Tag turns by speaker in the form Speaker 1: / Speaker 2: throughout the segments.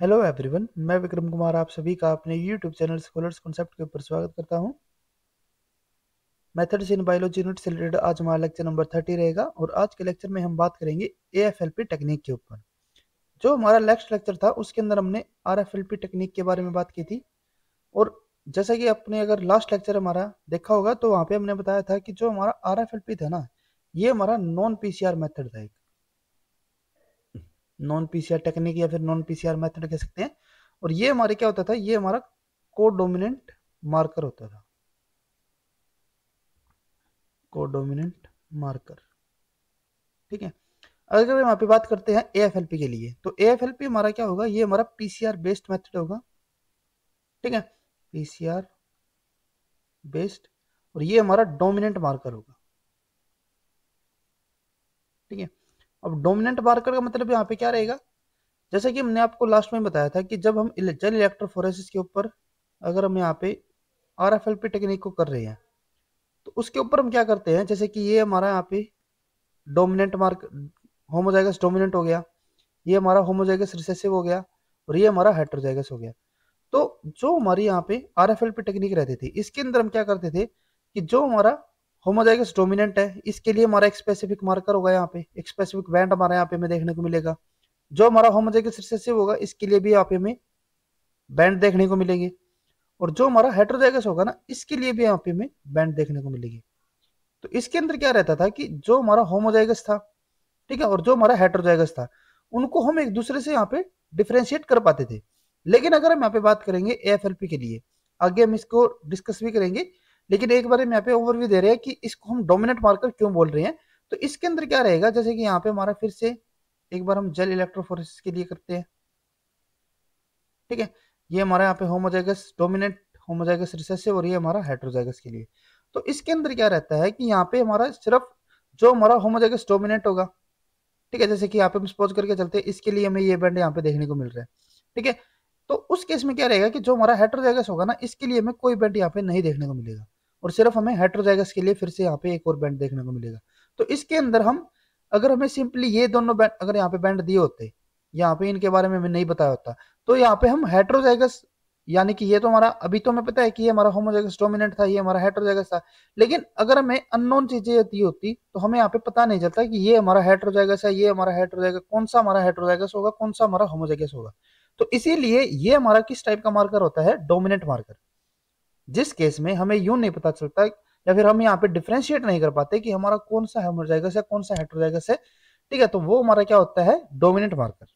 Speaker 1: Hello everyone मैं विक्रम कुमार आप सभी का अपने यूट्यूब चैनल स्कॉलर्स कॉन्सेप्ट के ऊपर स्वागत करता हूं मेथड्स इन बायोलॉजी यूनिट से रिलेटेड आज हमारा लेक्चर नंबर थर्टी रहेगा और आज के लेक्चर में हम बात करेंगे ए टेक्निक के ऊपर जो हमारा नेक्स्ट लेक्चर था उसके अंदर हमने आर टेक्निक के बारे में बात की थी और जैसा कि आपने अगर लास्ट लेक्चर हमारा देखा होगा तो वहाँ पे हमने बताया था कि जो हमारा आर था ना ये हमारा नॉन पी मेथड था एक नॉन पीसीआर टेक्निक या फिर नॉन पीसीआर मेथड कह सकते हैं और ये हमारे क्या होता था ये हमारा को डोमिनेंट मार्कर होता था को डोमिनेंट मार्कर ठीक है अगर हम यहाँ पे बात करते हैं एएफएलपी के लिए तो एएफएलपी हमारा क्या होगा ये हमारा पीसीआर बेस्ड मेथड होगा ठीक है पीसीआर बेस्ड और ये हमारा डोमिनेंट मार्कर होगा ठीक है अब डोमिनेंट मार्कर का मतलब यहाँ पे क्या रहेगा जैसे कि हमने आपको लास्ट में बताया था कि जब हम जल इलेक्ट्रोफोरेसिस के ऊपर अगर हम यहाँ पे R F L P technique को कर रहे हैं तो उसके ऊपर हम क्या करते हैं जैसे कि ये हमारा यहाँ पे डोमिनेंट मार्क होमोजाइगस डोमिनेंट हो गया ये हमारा होमोजाइगस रिसेसिव हो गया और ये हमारा हेट्रोजाइगस हो गया तो जो हमारी यहाँ पे R F L P technique रहती थी इसके अंदर हम क्या करते थे कि जो हमारा होमोजाइगस डोमिनेंट है इसके लिए हमारा एक स्पेसिफिक मार्कर होगा यहाँ पे एक स्पेसिफिक बैंड हमारा यहाँ पे हमें देखने को मिलेगा जो हमारा होमोजाइगस रिसेसिव होगा इसके लिए भी यहाँ पे हमें बैंड देखने को मिलेंगे और जो हमारा हेट्रोजाइगस होगा ना इसके लिए भी यहाँ पे हमें बैंड देखने को मिलेगी तो इसके अंदर क्या रहता था कि जो हमारा होमोजाइगस था ठीक है और जो हमारा हेट्रोजाइगस था उनको हम एक दूसरे से यहाँ पे डिफ्रेंशिएट कर पाते थे लेकिन अगर हम यहाँ पे बात करेंगे एफ के लिए आगे हम इसको डिस्कस भी करेंगे लेकिन एक बार हम यहाँ पे ओवरव्यू दे रहे हैं कि इसको हम डोमिनेट मार्कर क्यों बोल रहे हैं तो इसके अंदर क्या रहेगा जैसे कि यहाँ पे हमारा फिर से एक बार हम जेल इलेक्ट्रोफोरिस के लिए करते हैं ठीक है ये हमारा यहाँ पे होमोजाइगस डोमिनेट होमोजाइगस रिसेसिव और ये हमारा हाइड्रोजाइगस के लिए तो इसके अंदर क्या रहता है कि यहाँ पे हमारा सिर्फ जो हमारा होमोजाइगस डोमिनेट होगा ठीक है जैसे कि यहाँ पे हम स्पोज करके चलते हैं इसके लिए हमें ये बैंड यहाँ पे देखने को मिल रहा है ठीक है तो उस केस में क्या रहेगा कि जो हमारा हाइड्रोजाइगस होगा ना इसके लिए हमें कोई बैंड यहाँ पे नहीं देखने को मिलेगा और सिर्फ हमें हेट्रोजाइगस के लिए फिर से यहाँ पे एक और बैंड देखने को मिलेगा तो इसके अंदर हम अगर हमें सिंपली ये दोनों बैंड अगर यहाँ पे बैंड दिए होते यहाँ पे इनके बारे में हमें नहीं बताया होता तो यहाँ पे हम हेट्रोजाइगस यानी कि ये तो हमारा अभी तो हमें पता है कि ये हमारा होमोजाइगस डोमिनेंट था ये हमारा हेट्रोजाइगस था लेकिन अगर हमें अननोन चीजें दी होती तो हमें यहाँ पे पता नहीं चलता कि ये हमारा हेट्रोजाइगस है ये हमारा हेट्रोजाइगस कौन सा हमारा हेट्रोजाइगस होगा कौन सा हमारा होमोजाइगस होगा तो इसीलिए ये हमारा किस टाइप का मार्कर होता है डोमिनेंट मार्कर जिस केस में हमें यूं नहीं पता चलता या फिर हम यहाँ पे डिफ्रेंशिएट नहीं कर पाते कि हमारा कौन सा हेमोजाइगस है कौन सा हेट्रोजाइगस है ठीक है तो वो हमारा क्या होता है डोमिनेंट मार्कर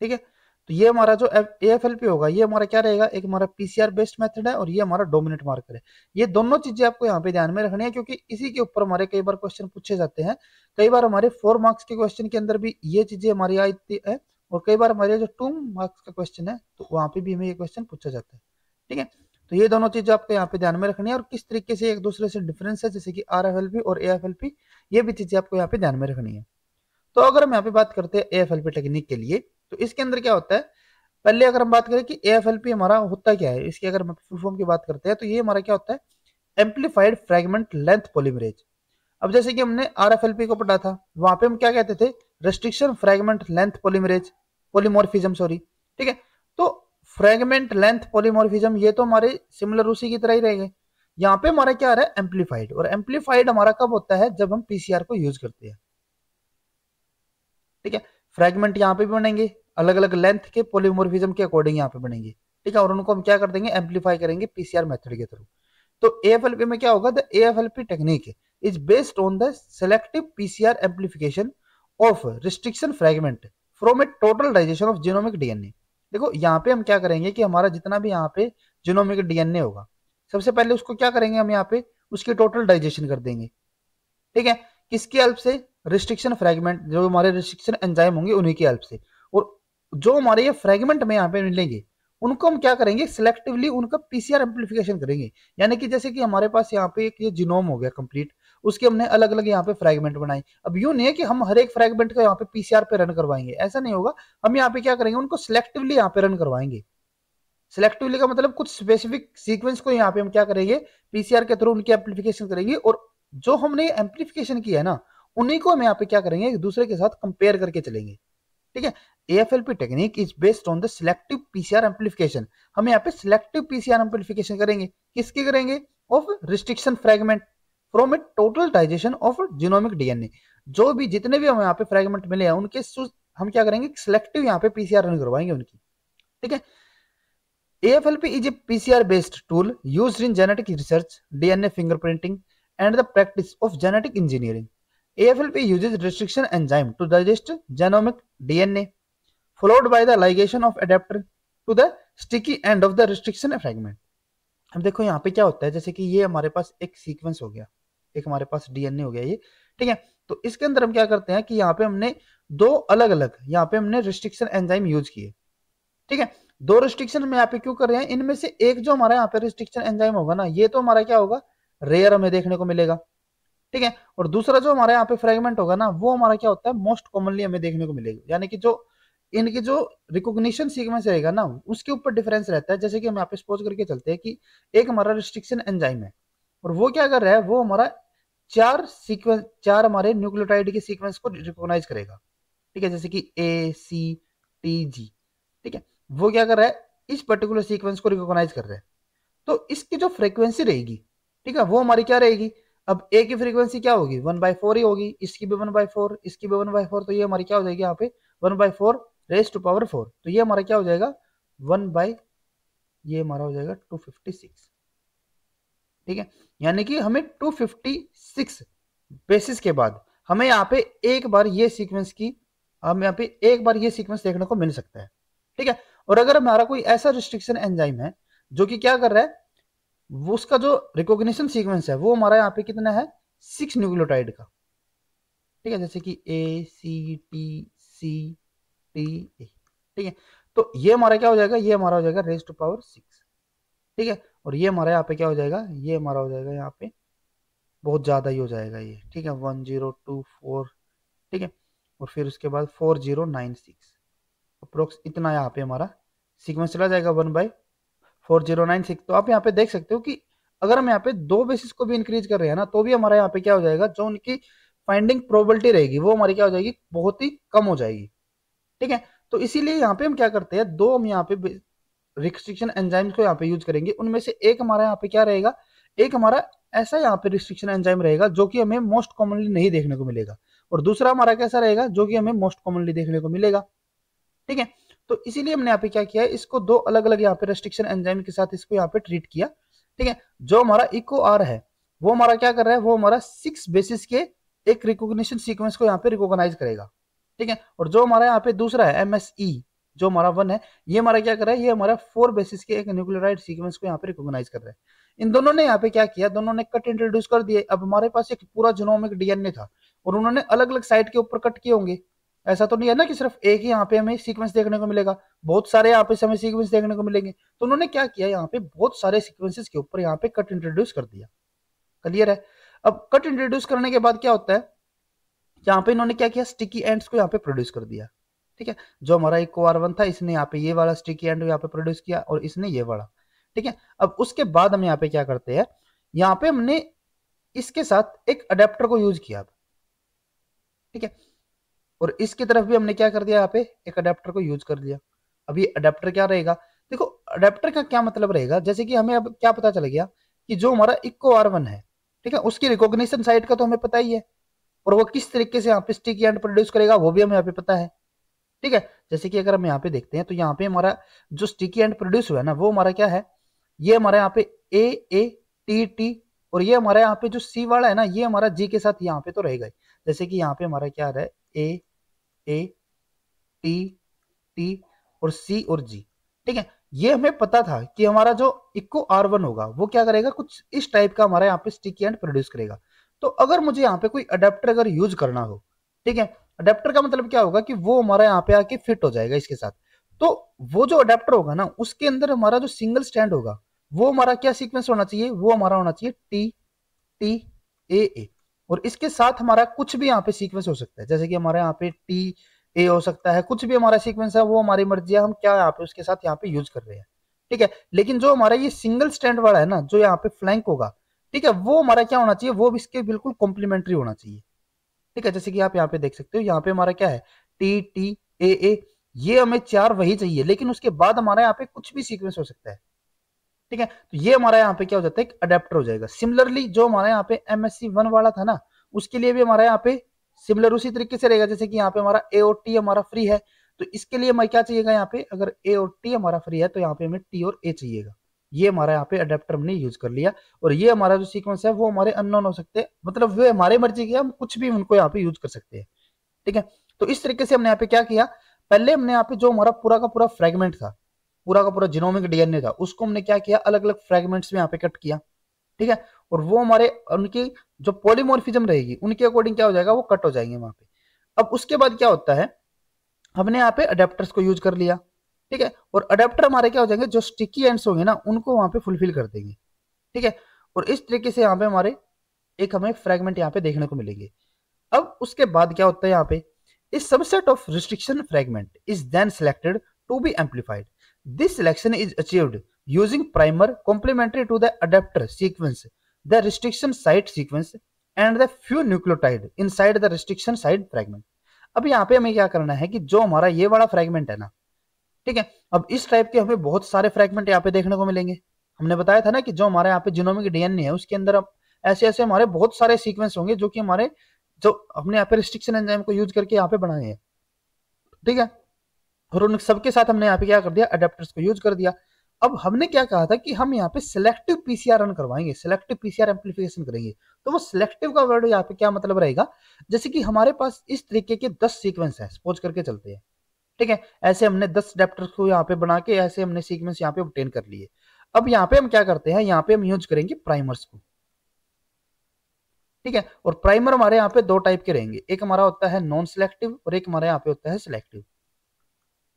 Speaker 1: ठीक है तो ये हमारा जो ए एफ एल पी होगा ये हमारा क्या रहेगा एक हमारा पीसीआर बेस्ड मेथड है और ये हमारा डोमिनेंट मार्कर है ये दोनों चीजें आपको यहाँ पे ध्यान में रखनी है क्योंकि इसी के ऊपर हमारे कई बार क्वेश्चन पूछे जाते हैं कई बार हमारे फोर मार्क्स के क्वेश्चन के अंदर भी ये चीजें हमारी आती है और कई बार हमारे जो टू मार्क्स का क्वेश्चन है तो वहां पे भी हमें ये क्वेश्चन पूछा जाता है ठीक है तो ये दोनों चीजें आपको यहाँ पे ध्यान में रखनी है और किस तरीके से एक दूसरे से डिफरेंस है जैसे कि आर और ए ये भी चीज़ें आपको यहाँ पे ध्यान में रखनी है तो अगर हम यहाँ पे बात करते हैं ए टेक्निक के लिए तो इसके अंदर क्या होता है पहले अगर हम बात करें कि ए हमारा होता क्या है इसके अगर हम फुल फॉर्म की बात करते हैं तो ये हमारा क्या होता है एम्पलीफाइड फ्रेगमेंट लेंथ पोलिमरेज अब जैसे कि हमने आर को पढ़ा था वहां पे हम क्या कहते थे restriction fragment length polymerase polymorphism sorry ठीक है तो फ्रेगमेंट लेंथ पोलिमोरफिजम ये तो हमारे सिमिलर उसी की तरह ही रहेंगे यहाँ पे हमारा क्या आ रहा है एम्पलीफाइड और एम्पलीफाइड हमारा कब होता है जब हम पीसीआर को यूज करते हैं ठीक है फ्रेगमेंट यहाँ पे भी बनेंगे अलग अलग लेंथ के पोलीमोर्फिज्म के अकॉर्डिंग यहाँ पे बनेंगे ठीक है और उनको हम क्या कर देंगे एम्पलीफाई करेंगे पीसीआर मेथड के थ्रू तो एएफएलपी में क्या होगा the A AFLP technique is based on the selective PCR amplification of restriction fragment from a total digestion of genomic DNA देखो यहाँ पे हम क्या करेंगे कि हमारा जितना भी यहाँ पे जिनोमिक डीएनए होगा सबसे पहले उसको क्या करेंगे हम यहाँ पे उसकी टोटल डाइजेशन कर देंगे ठीक है किसके हेल्प से रिस्ट्रिक्शन फ्रेगमेंट जो हमारे रिस्ट्रिक्शन एंजाइम होंगे उन्हीं के हेल्प से और जो हमारे ये फ्रेगमेंट में यहाँ पे मिलेंगे उनको हम क्या करेंगे सिलेक्टिवली उनका पीसीआर एम्पलीफिकेशन करेंगे यानी कि जैसे कि हमारे पास यहाँ पे एक ये जिनोम हो गया कंप्लीट उसके हमने अलग अलग यहाँ पे फ्रेगमेंट बनाए अब यू नहीं है कि हम हर एक फ्रेगमेंट का यहाँ पे पीसीआर पे रन करवाएंगे ऐसा नहीं होगा हम यहाँ पे क्या करेंगे उनको सिलेक्टिवली यहाँ पे रन करवाएंगे सिलेक्टिवली का मतलब कुछ स्पेसिफिक सीक्वेंस को यहाँ पे हम क्या करेंगे पीसीआर के थ्रू उनकी एम्प्लीफिकेशन करेंगे और जो हमने एम्प्लीफिकेशन किया है ना उन्हीं को हम यहाँ पे क्या करेंगे एक दूसरे के साथ कंपेयर करके चलेंगे ठीक है AFLP technique is based on the selective PCR amplification हम यहाँ पे सिलेक्टिव पीसीआर एम्प्लीफिकेशन करेंगे किसके करेंगे of restriction fragment from a total digestion of genomic DNA जो भी जितने भी हमें यहाँ पे फ्रेगमेंट मिले हैं उनके हम क्या करेंगे सिलेक्टिव यहाँ पे पीसीआर रन करवाएंगे उनकी ठीक है AFLP is a PCR based tool used in genetic research, DNA fingerprinting, and the practice of genetic engineering. AFLP uses restriction enzyme to digest genomic DNA, followed by the ligation of adapter to the sticky end of the restriction fragment. अब देखो यहाँ पे क्या होता है जैसे कि ये हमारे पास एक सीक्वेंस हो गया एक हमारे पास डीएनए हो गया ये ठीक है तो इसके अंदर हम क्या करते हैं कि यहाँ पे हमने दो अलग अलग यहाँ पे हमने रिस्ट्रिक्शन एंजाइम यूज किए ठीक है दो रिस्ट्रिक्शन हम यहाँ पे क्यों कर रहे हैं इनमें से एक जो हमारा यहाँ पे रिस्ट्रिक्शन एंजाइम होगा ना ये तो हमारा क्या होगा रेयर हमें देखने को मिलेगा ठीक है और दूसरा जो हमारे यहाँ पे फ्रेगमेंट होगा ना वो हमारा क्या होता है मोस्ट कॉमनली हमें देखने को मिलेगा यानी कि जो इनकी जो रिकॉग्निशन सीक्वेंस रहेगा ना उसके ऊपर डिफरेंस रहता है जैसे कि हम यहाँ पे सपोज करके चलते हैं कि एक हमारा रिस्ट्रिक्शन एंजाइम है और वो क्या कर रहा है वो हमारा चार सीक्वेंस चार हमारे न्यूक्लियोटाइड के सीक्वेंस को रिकॉग्नाइज करेगा ठीक है जैसे कि ए सी टी जी ठीक है वो क्या कर रहा है इस पर्टिकुलर सीक्वेंस को रिकॉग्नाइज कर रहा है तो इसकी जो फ्रीक्वेंसी रहेगी ठीक है वो हमारी क्या रहेगी अब ए की फ्रीक्वेंसी क्या होगी वन बाय फोर ही होगी इसकी भी वन बाय फोर इसकी भी वन बाय फोर तो ये हमारी क्या हो जाएगी यहाँ पे one by four raise to power four तो ये हमारा क्या हो जाएगा वन बाय ये हमारा हो जाएगा टू फिफ्टी सिक्स ठीक है यानी कि हमें 256 बेसिस के बाद हमें यहाँ पे एक बार ये सीक्वेंस की हम यहाँ पे एक बार ये सीक्वेंस देखने को मिल सकता है ठीक है और अगर हमारा कोई ऐसा रिस्ट्रिक्शन एंजाइम है जो कि क्या कर रहा है वो उसका जो रिकॉग्निशन सीक्वेंस है वो हमारा यहाँ पे कितना है सिक्स न्यूक्लियोटाइड का ठीक है जैसे कि ए C T C T A ठीक है तो ये हमारा क्या हो जाएगा ये हमारा हो जाएगा रेस्ट टू पावर सिक्स ठीक है और ये हमारा यहाँ पे क्या हो जाएगा ये हमारा हो जाएगा यहाँ पे बहुत ज़्यादा ही हो जाएगा ये ठीक है वन जीरो टू फोर ठीक है और फिर उसके बाद four zero nine six approx इतना यहाँ पे हमारा सीक्वेंस चला जाएगा one by four zero nine six तो आप यहाँ पे देख सकते हो कि अगर हम यहाँ पे दो बेसिस को भी इंक्रीज कर रहे हैं ना तो भी हमारा यहाँ पे क्या हो जाएगा जो उनकी फाइंडिंग प्रोबेबिलिटी रहेगी वो हमारी क्या हो जाएगी बहुत ही कम हो जाएगी ठीक है तो इसीलिए यहाँ पे हम क्या करते हैं दो हम यहाँ पे रिस्ट्रिक्शन एंजाइम्स को यहाँ पे यूज करेंगे उनमें से एक हमारा यहाँ पे क्या रहेगा एक हमारा ऐसा यहाँ पे रिस्ट्रिक्शन एंजाइम रहेगा जो कि हमें मोस्ट कॉमनली नहीं देखने को मिलेगा और दूसरा हमारा कैसा रहेगा जो कि हमें मोस्ट कॉमनली देखने को मिलेगा ठीक है तो इसीलिए हमने यहाँ पे क्या किया इसको दो अलग अलग यहाँ पे रिस्ट्रिक्शन एंजाइम के साथ इसको यहाँ पे ट्रीट किया ठीक है जो हमारा इको आर है वो हमारा क्या कर रहा है वो हमारा सिक्स बेसिस के एक रिकॉग्निशन सीक्वेंस को यहाँ पे रिकॉग्नाइज करेगा ठीक है और जो हमारा यहाँ पे दूसरा है एमएसई जो हमारा वन है ये हमारा क्या कर रहा है ये हमारा फोर बेसिस के एक न्यूक्लियोराइड सीक्वेंस को यहाँ पे रिकॉग्नाइज कर रहा है इन दोनों ने यहाँ पे क्या किया दोनों ने कट इंट्रोड्यूस कर दिए अब हमारे पास एक पूरा जिनोमिक डीएनए था और उन्होंने अलग अलग साइड के ऊपर कट किए होंगे ऐसा तो नहीं है ना कि सिर्फ एक ही यहाँ पे हमें सीक्वेंस देखने को मिलेगा बहुत सारे यहाँ पे हमें सीक्वेंस देखने को मिलेंगे तो उन्होंने क्या किया यहाँ पे बहुत सारे सीक्वेंसेस के ऊपर यहाँ पे कट इंट्रोड्यूस कर दिया क्लियर है अब कट इंट्रोड्यूस करने के बाद क्या होता है यहाँ पे इन्होंने क्या किया स्टिकी एंड्स को यहाँ पे प्रोड्यूस कर दिया ठीक है जो हमारा एक कोआर वन था इसने यहाँ पे ये वाला स्टिकी एंड यहाँ पे प्रोड्यूस किया और इसने ये वाला ठीक है अब उसके बाद हम यहाँ पे क्या करते हैं यहाँ पे हमने इसके साथ एक अडेप्टर को यूज किया ठीक है और इसकी तरफ भी हमने क्या कर दिया यहाँ पे एक अडेप्टर को यूज कर दिया अब ये अडेप्टर क्या रहेगा देखो अडेप्टर का क्या मतलब रहेगा जैसे कि हमें अब क्या पता चल गया कि जो हमारा इक्को आर वन है ठीक है उसकी रिकॉग्निशन साइट का तो हमें पता ही है और वो किस तरीके से यहाँ पे स्टिकी एंड प्रोड्यूस करेगा वो भी हमें यहाँ पे पता है ठीक है जैसे कि अगर हम यहाँ पे देखते हैं तो यहाँ पे हमारा जो स्टिकी एंड प्रोड्यूस हुआ है ना वो हमारा क्या है ये हमारा यहाँ पे ए ए टी टी और ये हमारा यहाँ पे जो सी वाला है ना ये हमारा जी के साथ यहाँ पे तो रहेगा जैसे कि यहाँ पे हमारा क्या रहा है ए ए टी टी और सी और जी ठीक है ये हमें पता था कि हमारा जो इको आर वन होगा वो क्या करेगा कुछ इस टाइप का हमारा यहाँ पे स्टिकी एंड प्रोड्यूस करेगा तो अगर मुझे यहाँ पे कोई अडेप्टर अगर यूज करना हो ठीक है अडेप्टर का मतलब क्या होगा कि वो हमारा यहाँ पे आके फिट हो जाएगा इसके साथ तो वो जो अडेप्टर होगा ना उसके अंदर हमारा जो सिंगल स्टैंड होगा वो हमारा क्या सीक्वेंस होना चाहिए वो हमारा होना चाहिए टी टी ए ए और इसके साथ हमारा कुछ भी यहाँ पे सीक्वेंस हो सकता है जैसे कि हमारे यहाँ पे टी ए हो सकता है कुछ भी हमारा सीक्वेंस है वो हमारी मर्जी है हम क्या यहाँ पे उसके साथ यहाँ पे यूज कर रहे हैं ठीक है लेकिन जो हमारा ये सिंगल स्टैंड वाला है ना जो यहाँ पे फ्लैंक होगा ठीक है वो हमारा क्या होना चाहिए वो इसके बिल्कुल कॉम्प्लीमेंट्री होना चाहिए ठीक है जैसे कि आप यहाँ पे देख सकते हो यहाँ पे हमारा क्या है टी टी ए ए ये हमें चार वही चाहिए लेकिन उसके बाद हमारा यहाँ पे कुछ भी सीक्वेंस हो सकता है ठीक है तो ये हमारा यहाँ पे क्या हो जाता है एक अडेप्टर हो जाएगा सिमिलरली जो हमारा यहाँ पे एम एस सी वन वाला था ना उसके लिए भी हमारा यहाँ पे सिमिलर उसी तरीके से रहेगा जैसे कि यहाँ पे हमारा ए और टी हमारा फ्री है तो इसके लिए हमें क्या चाहिएगा यहाँ पे अगर ए और टी हमारा फ्री है तो यहाँ पे हमें टी और ए चाहिएगा ये हमारा यहाँ पे अडेप्टर हमने यूज कर लिया और ये हमारा जो सीक्वेंस है वो हमारे अननोन हो सकते हैं मतलब वे हमारे मर्जी के हम कुछ भी उनको यहाँ पे यूज कर सकते हैं ठीक है तो इस तरीके से हमने यहाँ पे क्या किया पहले हमने यहाँ पे जो हमारा पूरा का पूरा फ्रेगमेंट था पूरा का पूरा जिनोमिक डीएनए था उसको हमने क्या किया अलग अलग फ्रेगमेंट्स में यहाँ पे कट किया ठीक है और वो हमारे उनकी जो पॉलीमोर्फिज्म रहेगी उनके अकॉर्डिंग क्या हो जाएगा वो कट हो जाएंगे वहां पे अब उसके बाद क्या होता है हमने यहाँ पे अडेप्टर्स को यूज कर लिया ठीक है और अडेप्टर हमारे क्या हो जाएंगे जो स्टिकी एंड्स होंगे ना उनको वहां पे फुलफिल कर देंगे ठीक है और इस तरीके से यहाँ पे हमारे एक हमें फ्रेगमेंट यहाँ पे देखने को मिलेंगे अब उसके बाद क्या होता है यहाँ पे इस subset of restriction fragment is then selected to be amplified this selection is achieved using primer complementary to the adapter sequence the restriction site sequence and the few nucleotide inside the restriction side fragment अब यहाँ पे हमें क्या करना है कि जो हमारा ये वाला फ्रेगमेंट है ना ठीक है अब इस टाइप के हमें बहुत सारे फ्रेगमेंट यहाँ पे देखने को मिलेंगे हमने बताया था ना कि जो हमारे यहाँ पे जिनोमिक डीएनए है उसके अंदर अब ऐसे ऐसे हमारे बहुत सारे सीक्वेंस होंगे जो कि हमारे जो अपने यहाँ पे रिस्ट्रिक्शन एंजाइम को यूज करके यहाँ पे बनाए हैं ठीक है और उन सबके साथ हमने यहाँ पे क्या कर दिया अडेप्टर्स को यूज कर दिया अब हमने क्या कहा था कि हम यहाँ पे सिलेक्टिव पीसीआर रन करवाएंगे सिलेक्टिव पीसीआर एम्पलीफिकेशन करेंगे तो वो सिलेक्टिव का वर्ड यहाँ पे क्या मतलब रहेगा जैसे कि हमारे पास इस तरीके के दस सीक्वेंस है सपोज करके चलते हैं ठीक है ऐसे हमने दस डेप्टर्स को यहाँ पे बना के ऐसे हमने सीक्वेंस यहाँ पे ऑप्टेन कर लिए अब यहाँ पे हम क्या करते हैं यहाँ पे हम यूज करेंगे प्राइमर्स को ठीक है और प्राइमर हमारे यहाँ पे दो टाइप के रहेंगे एक हमारा होता है नॉन सिलेक्टिव और एक हमारे यहाँ पे होता है सिलेक्टिव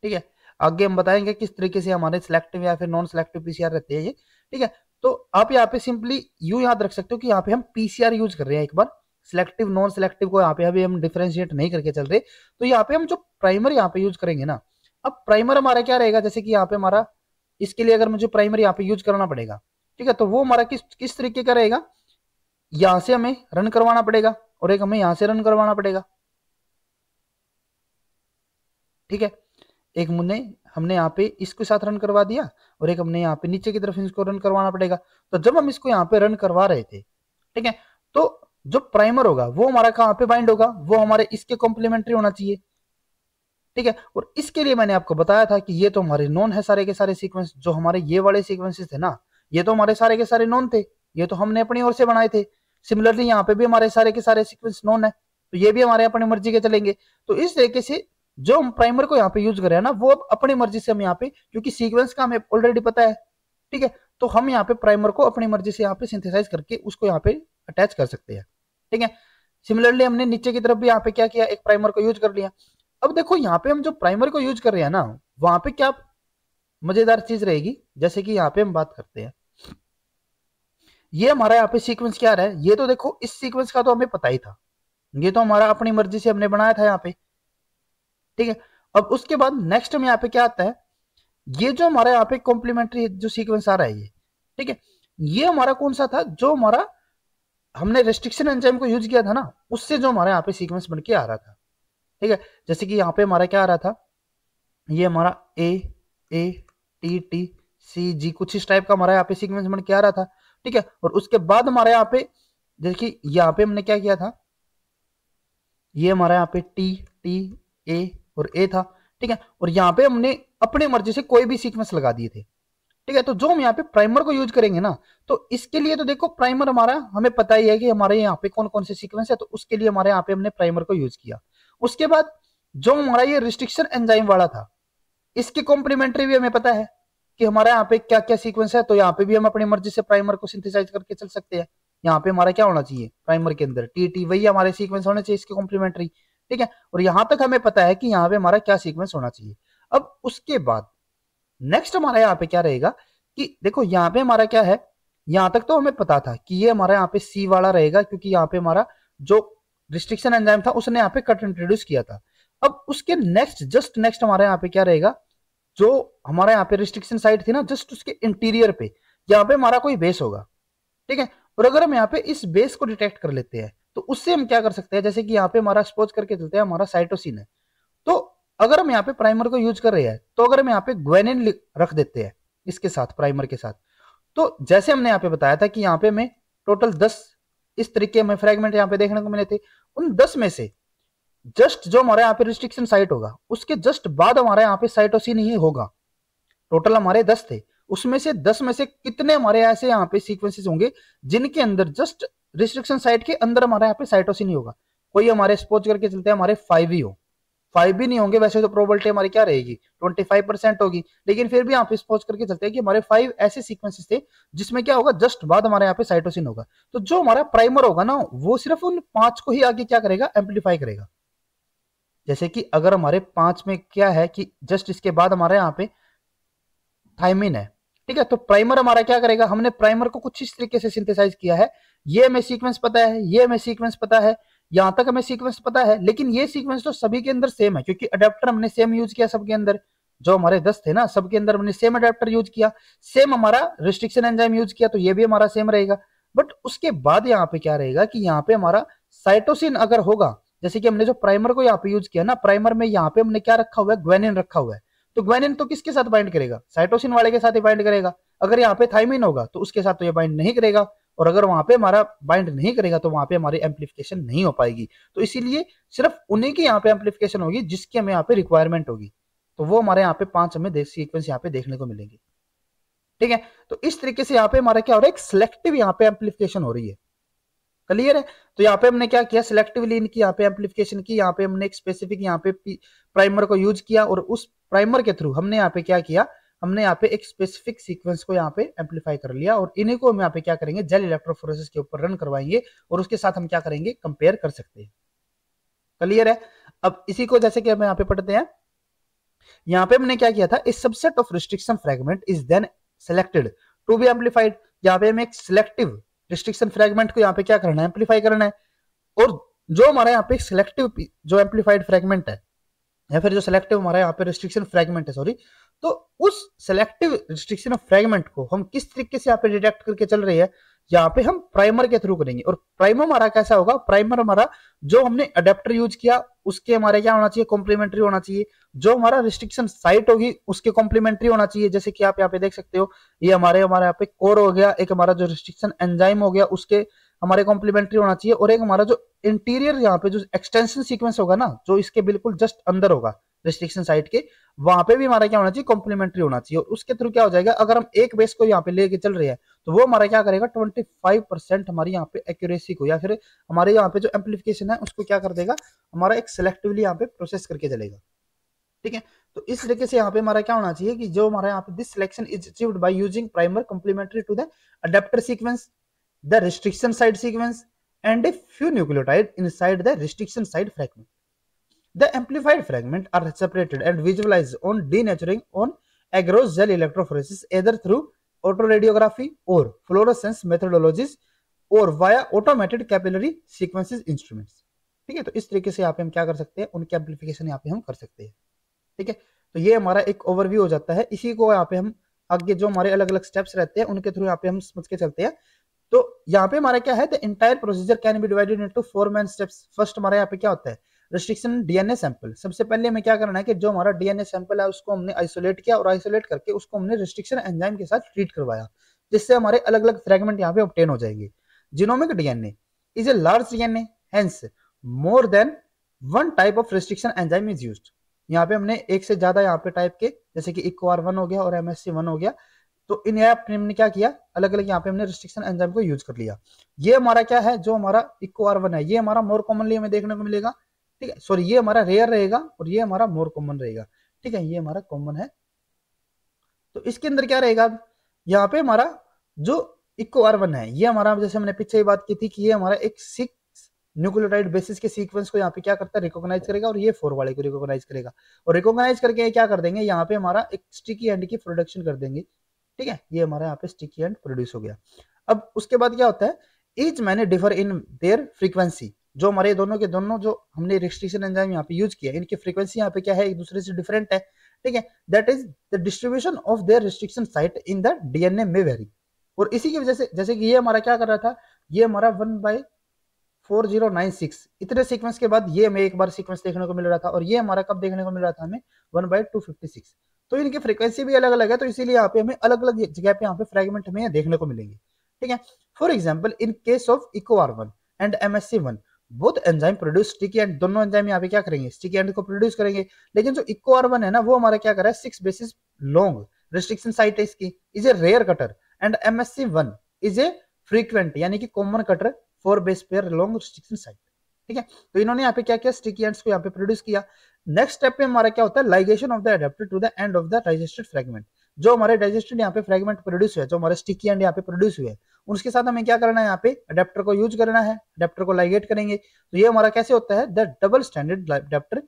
Speaker 1: ठीक है आगे हम बताएंगे किस तरीके से हमारे सिलेक्टिव या फिर नॉन सिलेक्टिव पीसीआर रहते हैं ये ठीक है तो आप यहाँ पे सिंपली यू याद रख सकते हो कि यहाँ पे हम पीसीआर यूज कर रहे हैं एक बार सिलेक्टिव नॉन सिलेक्टिव को यहाँ पे अभी हम डिफ्रेंशिएट नहीं करके चल रहे तो यहाँ पे हम जो प्राइमर यहाँ पे यूज करेंगे ना अब प्राइमर हमारा क्या रहेगा जैसे कि यहाँ पे हमारा इसके लिए अगर मुझे प्राइमर यहाँ पे यूज करना पड़ेगा ठीक है तो वो हमारा किस किस तरीके का रहेगा यहां से हमें रन करवाना पड़ेगा और एक हमें यहां से रन करवाना पड़ेगा ठीक है एक मुन्ने हमने यहाँ पे इसके साथ रन करवा दिया और एक हमने यहाँ पे नीचे की तरफ इसको रन करवाना पड़ेगा तो जब हम इसको यहाँ पे रन करवा रहे थे ठीक है तो जो प्राइमर होगा वो हमारा कहाँ पे बाइंड होगा वो हमारे इसके कॉम्प्लीमेंट्री होना चाहिए ठीक है और इसके लिए मैंने आपको बताया था कि ये तो हमारे नॉन है सारे के सारे सीक्वेंस जो हमारे ये वाले सीक्वेंसेस थे ना ये तो हमारे सारे के सारे नॉन थे ये तो हमने अपनी ओर से बनाए थे सिमिलरली यहाँ पे भी हमारे सारे के सारे सीक्वेंस नॉन है तो ये भी हमारे अपनी मर्जी के चलेंगे तो इस तरीके से जो हम प्राइमर को यहाँ पे यूज कर रहे हैं ना वो अब अपनी मर्जी से हम यहाँ पे क्योंकि सीक्वेंस का हमें ऑलरेडी पता है ठीक है तो हम यहाँ पे प्राइमर को अपनी मर्जी से यहाँ पे सिंथेसाइज करके उसको यहाँ पे अटैच कर सकते हैं ठीक है सिमिलरली हमने नीचे की तरफ भी यहाँ पे क्या किया एक प्राइमर को यूज कर लिया अब देखो यहाँ पे हम जो प्राइमर को यूज कर रहे हैं ना वहां पे क्या मजेदार चीज रहेगी जैसे कि यहाँ पे हम बात करते हैं ये हमारा यहाँ पे सीक्वेंस क्या रहा है ये तो देखो इस सीक्वेंस का तो हमें पता ही था ये तो हमारा अपनी मर्जी से हमने बनाया था यहाँ पे ठीक है अब उसके बाद नेक्स्ट में यहाँ पे क्या आता है ये जो हमारा यहाँ पे कॉम्प्लीमेंट्री जो सीक्वेंस आ रहा है ये ठीक है ये हमारा कौन सा था जो हमारा हमने रेस्ट्रिक्शन एंजाइम को यूज किया था ना उससे जो हमारे यहाँ पे सीक्वेंस बन के आ रहा था ठीक है जैसे कि यहाँ पे हमारा क्या आ रहा था ये हमारा ए ए टी टी सी जी कुछ इस टाइप का हमारा यहाँ पे सीक्वेंस बन क्या आ रहा था ठीक है और उसके बाद हमारे यहाँ पे देखिए यहाँ पे हमने क्या किया था ये हमारा यहाँ पे टी टी ए और ए था ठीक है और यहाँ पे हमने अपने मर्जी से कोई भी सीक्वेंस लगा दिए थे ठीक है तो जो हम यहाँ पे प्राइमर को यूज करेंगे ना तो इसके लिए तो देखो प्राइमर हमारा हमें पता ही है कि हमारे यहाँ पे कौन कौन से सीक्वेंस है तो उसके लिए हमारे यहाँ पे हमने प्राइमर को यूज किया उसके बाद जो हमारा ये रिस्ट्रिक्शन एंजाइम वाला था इसके कॉम्प्लीमेंट्री भी हमें पता है कि हमारा यहाँ पे क्या क्या सीक्वेंस है तो यहाँ पे भी हम अपनी मर्जी से प्राइमर को सिंथेसाइज करके चल सकते हैं यहाँ पे हमारा क्या होना चाहिए प्राइमर के अंदर टी टी वही हमारे सीक्वेंस होने चाहिए इसके कॉम्प्लीमेंट्री ठीक है और यहाँ तक हमें पता है कि यहाँ पे हमारा क्या सीक्वेंस होना चाहिए अब उसके बाद नेक्स्ट हमारा यहाँ पे क्या रहेगा कि देखो यहाँ पे हमारा क्या है यहाँ तक तो हमें पता था कि ये हमारा यहाँ पे सी वाला रहेगा क्योंकि यहाँ पे हमारा जो रिस्ट्रिक्शन एंजाइम था उसने यहाँ पे कट इंट्रोड्यूस किया था अब उसके नेक्स्ट जस्ट नेक्स्ट हमारे यहाँ पे क्या रहेगा जो हमारे यहाँ पे रिस्ट्रिक्शन साइड थी ना जस्ट उसके इंटीरियर पे यहाँ पे हमारा कोई बेस होगा ठीक है और अगर हम यहाँ पे इस बेस को डिटेक्ट कर लेते हैं तो उससे हम क्या कर सकते हैं जैसे कि यहाँ पे हमारा एक्सपोज करके चलते हैं हमारा साइटोसिन है तो अगर हम यहाँ पे प्राइमर को यूज कर रहे हैं तो अगर हम यहाँ पे ग्वेनिन रख देते हैं इसके साथ प्राइमर के साथ तो जैसे हमने यहाँ पे बताया था कि यहाँ पे हमें टोटल दस इस तरीके में फ्रेगमेंट यहाँ पे देखने को मिले थे उन दस में से जस्ट जो हमारे यहाँ पे रिस्ट्रिक्शन साइट होगा उसके जस्ट बाद हमारे यहाँ पे साइटोसिन ही होगा टोटल हमारे दस थे उसमें से दस में से कितने हमारे ऐसे यहाँ पे सीक्वेंसेस होंगे जिनके अंदर जस्ट रिस्ट्रिक्शन साइट के अंदर हमारे यहाँ पे साइटोसिन ही होगा कोई हमारे स्पोज करके चलते हैं हमारे फाइव ही हो फाइव भी नहीं होंगे वैसे तो प्रोबेबिलिटी हमारी क्या रहेगी ट्वेंटी फाइव परसेंट होगी लेकिन फिर भी आप पे सपोज करके चलते हैं कि हमारे फाइव ऐसे सीक्वेंसेस थे जिसमें क्या होगा जस्ट बाद हमारे यहाँ पे साइटोसिन होगा तो जो हमारा प्राइमर होगा ना वो सिर्फ उन पांच को ही आगे क्या करेगा एम्पलीफाई करेगा जैसे कि अगर हमारे पांच में क्या है कि जस्ट इसके बाद हमारे यहाँ पे थाइमिन है ठीक है तो प्राइमर हमारा क्या करेगा हमने प्राइमर को कुछ इस तरीके से सिंथेसाइज किया है ये हमें सीक्वेंस पता है ये हमें सीक्वेंस पता है यहां तक हमें सीक्वेंस पता है लेकिन ये सीक्वेंस तो सभी के अंदर सेम है क्योंकि अडेप्टर हमने सेम यूज किया सबके अंदर जो हमारे दस थे ना सबके अंदर हमने सेम अडेप्टर यूज किया सेम हमारा रिस्ट्रिक्शन एंजाइम यूज किया तो ये भी हमारा सेम रहेगा बट उसके बाद यहाँ पे क्या रहेगा कि यहाँ पे हमारा साइटोसिन अगर होगा जैसे कि हमने जो प्राइमर को यहाँ पे यूज किया ना प्राइमर में यहाँ पे हमने क्या रखा हुआ है ग्वेनिन रखा हुआ है तो ग्वेनिन तो किसके साथ बाइंड करेगा साइटोसिन वाले के साथ ही बाइंड करेगा अगर यहाँ पे थाइमिन होगा तो उसके साथ तो ये बाइंड नहीं करेगा और अगर वहां पे हमारा बाइंड नहीं करेगा तो वहां पे हमारी एम्पलीफिकेशन नहीं हो पाएगी तो इसीलिए सिर्फ उन्हीं की यहाँ पे एम्पलीफिकेशन होगी जिसकी हमें यहाँ पे रिक्वायरमेंट होगी तो वो हमारे यहाँ पे पांच हमें सीक्वेंस यहाँ पे देखने को मिलेंगे ठीक है तो इस तरीके से यहाँ पे हमारा क्या हो रहा है एक सिलेक्टिव यहाँ पे एम्पलीफिकेशन हो रही है क्लियर है तो यहाँ पे हमने क्या किया सिलेक्टिवली इनकी यहाँ पे एम्पलीफिकेशन की यहाँ पे हमने एक स्पेसिफिक यहाँ पे प्राइमर को यूज किया और उस प्राइमर के थ्रू हमने यहाँ पे क्या किया हमने यहाँ पे एक स्पेसिफिक सीक्वेंस को यहाँ पे एम्पलीफाई कर लिया और इन्हीं को हम यहाँ पे क्या करेंगे जेल इलेक्ट्रोफोरेसिस के ऊपर रन करवाएंगे और उसके साथ हम क्या करेंगे कंपेयर कर सकते हैं क्लियर है अब इसी को जैसे कि हम यहाँ पे पढ़ते हैं यहाँ पे हमने क्या किया था इस subset of restriction fragment is then selected to be amplified यहाँ पे हमें एक सिलेक्टिव रिस्ट्रिक्शन फ्रेगमेंट को यहाँ पे क्या करना है एम्पलीफाई करना है और जो हमारा यहाँ पे सिलेक्टिव जो एम्पलीफाइड फ्रेगमेंट है या फिर जो सेलेक्टिव हमारा यहाँ पे रिस्ट्रिक्शन फ्रेगमेंट है सॉरी तो उस सेलेक्टिव रिस्ट्रिक्शन ऑफ फ्रेगमेंट को हम किस तरीके से यहाँ पे डिटेक्ट करके चल रही है यहाँ पे हम प्राइमर के थ्रू करेंगे और प्राइमर हमारा कैसा होगा प्राइमर हमारा जो हमने अडेप्टर यूज किया उसके हमारे क्या होना चाहिए कॉम्प्लीमेंट्री होना चाहिए जो हमारा रिस्ट्रिक्शन साइट होगी उसके कॉम्प्लीमेंट्री होना चाहिए जैसे कि आप यहाँ पे देख सकते हो ये हमारे हमारे यहाँ पे कोर हो गया एक हमारा जो रिस्ट्रिक्शन एंजाइम हो गया उसके हमारे कॉम्प्लीमेंट्री होना चाहिए और एक हमारा जो इंटीरियर यहाँ पे जो एक्सटेंशन सीक्वेंस होगा ना जो इसके बिल्कुल जस्ट अंदर होगा रिस्ट्रिक्शन साइट के वहां पे भी हमारा क्या होना चाहिए कॉम्प्लीमेंट्री होना चाहिए और उसके थ्रू क्या हो जाएगा अगर हम एक बेस को यहाँ पे लेके चल रहे हैं तो वो हमारा क्या करेगा ट्वेंटी फाइव परसेंट हमारी यहाँ पे एक्यूरेसी को या फिर हमारे यहाँ पे जो एम्पलीफिकेशन है उसको क्या कर देगा हमारा एक सिलेक्टिवली यहाँ पे प्रोसेस करके चलेगा ठीक है तो इस तरीके से यहाँ पे हमारा क्या होना चाहिए कि जो हमारा यहाँ पे this selection is achieved by using primer complementary to the adapter sequence the restriction site sequence and a few nucleotide inside the restriction site fragment. The amplified fragment are separated and visualized on denaturing on agarose gel electrophoresis either through autoradiography or fluorescence methodologies और via automated capillary sequences instruments ठीक है तो इस तरीके से यहाँ पे हम क्या कर सकते हैं उनके एम्पलीफिकेशन यहाँ पे हम कर सकते हैं ठीक है तो ये हमारा एक ओवरव्यू हो जाता है इसी को यहाँ पे हम आगे जो हमारे अलग अलग स्टेप्स रहते हैं उनके थ्रू यहाँ पे हम समझ के चलते हैं तो यहाँ पे हमारा क्या है the entire procedure can be divided into four main steps first हमारा यहाँ पे क्या होता है रिस्ट्रिक्शन डीएनए सैंपल सबसे पहले हमें क्या करना है कि जो हमारा डीएनए सैंपल है उसको हमने आइसोलेट किया और आइसोलेट करके उसको हमने रिस्ट्रिक्शन एंजाइम के साथ ट्रीट करवाया जिससे हमारे अलग अलग फ्रेगमेंट यहाँ पे ऑप्टेन हो जाएंगे genomic DNA is a large DNA hence more than one type of restriction enzyme is use यहाँ पे हमने एक से ज्यादा यहाँ पे टाइप के जैसे कि इक्वार e वन हो गया और एमएससी वन हो गया तो इन ऐप हमने क्या किया अलग अलग यहाँ पे हमने रिस्ट्रिक्शन एंजाइम को यूज कर लिया ये हमारा क्या है जो हमारा इको आर वन है ये हमारा मोर कॉमनली हमें देखने को मिलेगा ठीक है सॉरी ये हमारा रेयर रहेगा और ये हमारा मोर कॉमन रहेगा ठीक है ये हमारा कॉमन है तो इसके अंदर क्या रहेगा यहाँ पे हमारा जो इको आर वन है ये हमारा जैसे हमने पीछे ही बात की थी कि ये हमारा एक सिक न्यूक्लियोटाइड बेसिस के सीक्वेंस को यहाँ पे क्या करता है रिकॉग्नाइज करेगा और ये फोर वाले को रिकॉग्नाइज करेगा और रिकॉग्नाइज करके क्या कर देंगे यहाँ पे हमारा एक स्टिकी एंड की प्रोडक्शन कर देंगे ठीक है ये हमारा यहाँ पे स्टिकी एंड प्रोड्यूस हो गया अब उसके बाद क्या होता है ईच मैंने डिफर इन देयर फ्रीक्वेंसी जो हमारे दोनों के दोनों जो हमने रिस्ट्रिक्शन एंजाइम यहाँ पे यूज किया इनकी फ्रीक्वेंसी यहाँ पे क्या है एक दूसरे से डिफरेंट है ठीक है that is the distribution of their restriction site in the DNA में वेरी और इसी की वजह से जैसे कि ये हमारा क्या कर रहा था ये हमारा one by four zero nine six इतने सीक्वेंस के बाद ये हमें एक बार सीक्वेंस देखने को मिल रहा था और ये हमारा कब देखने को मिल रहा था हमें one by two fifty six तो इनकी फ्रीक्वेंसी भी अलग अलग है तो इसीलिए यहाँ पे हमें अलग अलग जगह पे यहाँ पे फ्रेगमेंट हमें देखने को मिलेंगे ठीक है for example in case of eco R one and M S C one both enzyme produce sticky and दोनों एंजाइम यहाँ पे क्या करेंगे स्टिकी एंड को प्रोड्यूस करेंगे लेकिन जो इको आर वन है ना वो हमारा क्या कर रहा है six bases long restriction site है इसकी is a rare cutter and M S C one is a frequent यानी कि common cutter four base pair long restriction site ठीक है तो इन्होंने यहाँ पे क्या किया स्टिकी एंड्स को यहाँ पे प्रोड्यूस किया नेक्स्ट स्टेप में हमारा क्या होता है ligation of the adapter to the end of the digested fragment जो हमारे डाइजेस्टेड यहाँ पे फ्रेगमेंट प्रोड्यूस हुए जो हमारे स्टिकी एंड यहाँ पे प्रोड्यूस हुए उसके साथ हमें क्या करना है यहाँ पे अडेप्टर को यूज करना है अडेप्टर को लाइगेट करेंगे तो ये हमारा कैसे होता है the double stranded adapter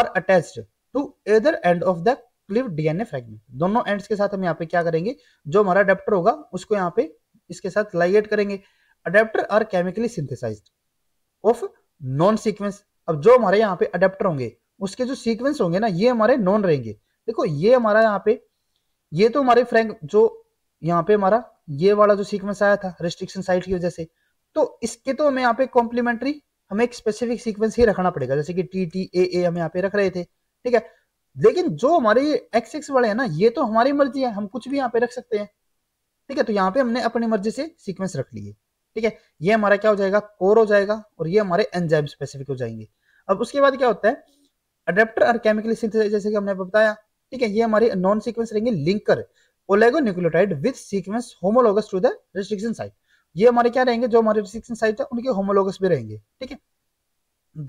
Speaker 1: are attached to either end of the cleave DNA fragment दोनों एंड्स के साथ हम यहाँ पे क्या करेंगे जो हमारा अडेप्टर होगा उसको यहाँ पे इसके साथ लाइगेट करेंगे adapter are chemically synthesize of known sequence अब जो हमारे यहाँ पे अडेप्टर होंगे उसके जो सीक्वेंस होंगे ना ये हमारे नॉन रहेंगे देखो ये हमारा यहाँ पे ये तो हमारे फ्रेंक जो यहाँ पे हमारा ये वाला जो सीक्वेंस आया था रेस्ट्रिक्शन साइट की वजह से तो इसके तो हमें यहाँ पे कॉम्प्लीमेंट्री हमें एक स्पेसिफिक सीक्वेंस ही रखना पड़ेगा जैसे कि टी टी ए ए हम यहाँ पे रख रहे थे ठीक है लेकिन जो हमारे ये एक्स एक्स वाले हैं ना ये तो हमारी मर्जी है हम कुछ भी यहाँ पे रख सकते हैं ठीक है तो यहाँ पे हमने अपनी मर्जी से सीक्वेंस रख लिए ठीक है ये हमारा क्या हो जाएगा कोर हो जाएगा और ये हमारे एंजाइम स्पेसिफिक हो जाएंगे अब उसके बाद क्या होता है अडेप्टर और केमिकल सिंथेसाइज जैसे कि हमने बताया ठीक है ये हमारे नॉन सिक्वेंस रहेंगे linker oligo nucleotide with sequence homologous to the restriction site ये हमारे क्या रहेंगे जो हमारे रिस्ट्रिक्शन साइट है उनके होमोलोगस भी रहेंगे ठीक है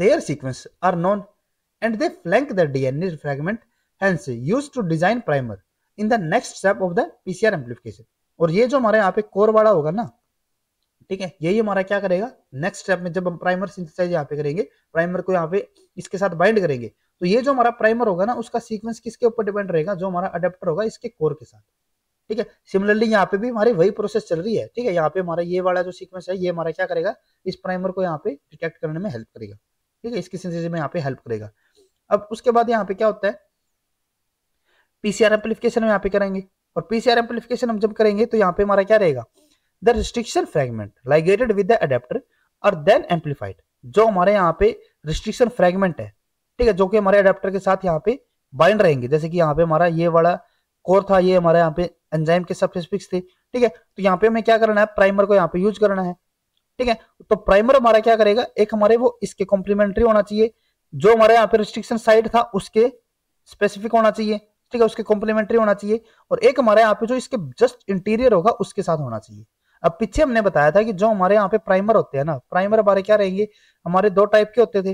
Speaker 1: their sequence are known and they flank the DNA fragment hence used to design primer in the next step of the PCR amplification और ये जो हमारे यहाँ पे कोर वाला होगा ना ठीक है यही हमारा क्या करेगा नेक्स्ट स्टेप में जब हम प्राइमर सिंथेसाइज यहाँ पे करेंगे प्राइमर को यहाँ पे इसके साथ बाइंड करेंगे तो ये जो हमारा प्राइमर होगा ना उसका सीक्वेंस किसके ऊपर डिपेंड रहेगा जो हमारा अडेप्टर होगा इसके कोर के साथ ठीक है सिमिलरली यहाँ पे भी हमारी वही प्रोसेस चल रही है ठीक है यहाँ पे हमारा ये वाला जो सीक्वेंस है ये हमारा क्या करेगा इस प्राइमर को यहाँ पे डिटेक्ट करने में हेल्प करेगा ठीक है इसकी सिंथेसिस में यहाँ पे हेल्प करेगा अब उसके बाद यहाँ पे क्या होता है पीसीआर एम्पलीफिकेशन हम यहाँ पे करेंगे और पीसीआर एम्पलीफिकेशन हम जब करेंगे तो यहाँ पे हमारा क्या रहेगा the restriction fragment ligated with the adapter और देन एम्पलीफाइड जो हमारे यहाँ पे रिस्ट्रिक्शन फ्रेगमेंट है ठीक है जो कि हमारे अडेप्टर के साथ यहाँ पे बाइंड रहेंगे जैसे कि यहाँ पे हमारा ये वाला कोर था ये हमारे यहाँ पे एंजाइम के सब स्पेसिफिक्स थे ठीक है तो यहाँ पे हमें क्या करना है प्राइमर को यहाँ पे यूज करना है ठीक है तो प्राइमर हमारा क्या करेगा एक हमारे वो इसके कॉम्प्लीमेंट्री होना चाहिए जो हमारे यहाँ पे रिस्ट्रिक्शन साइड था उसके स्पेसिफिक होना चाहिए ठीक है उसके कॉम्प्लीमेंट्री होना चाहिए और एक हमारे यहाँ पे जो इसके जस्ट इंटीरियर होगा उसके साथ होना चाहिए अब पीछे हमने बताया था कि जो हमारे यहाँ पे प्राइमर होते हैं ना प्राइमर हमारे क्या रहेंगे हमारे दो टाइप के होते थे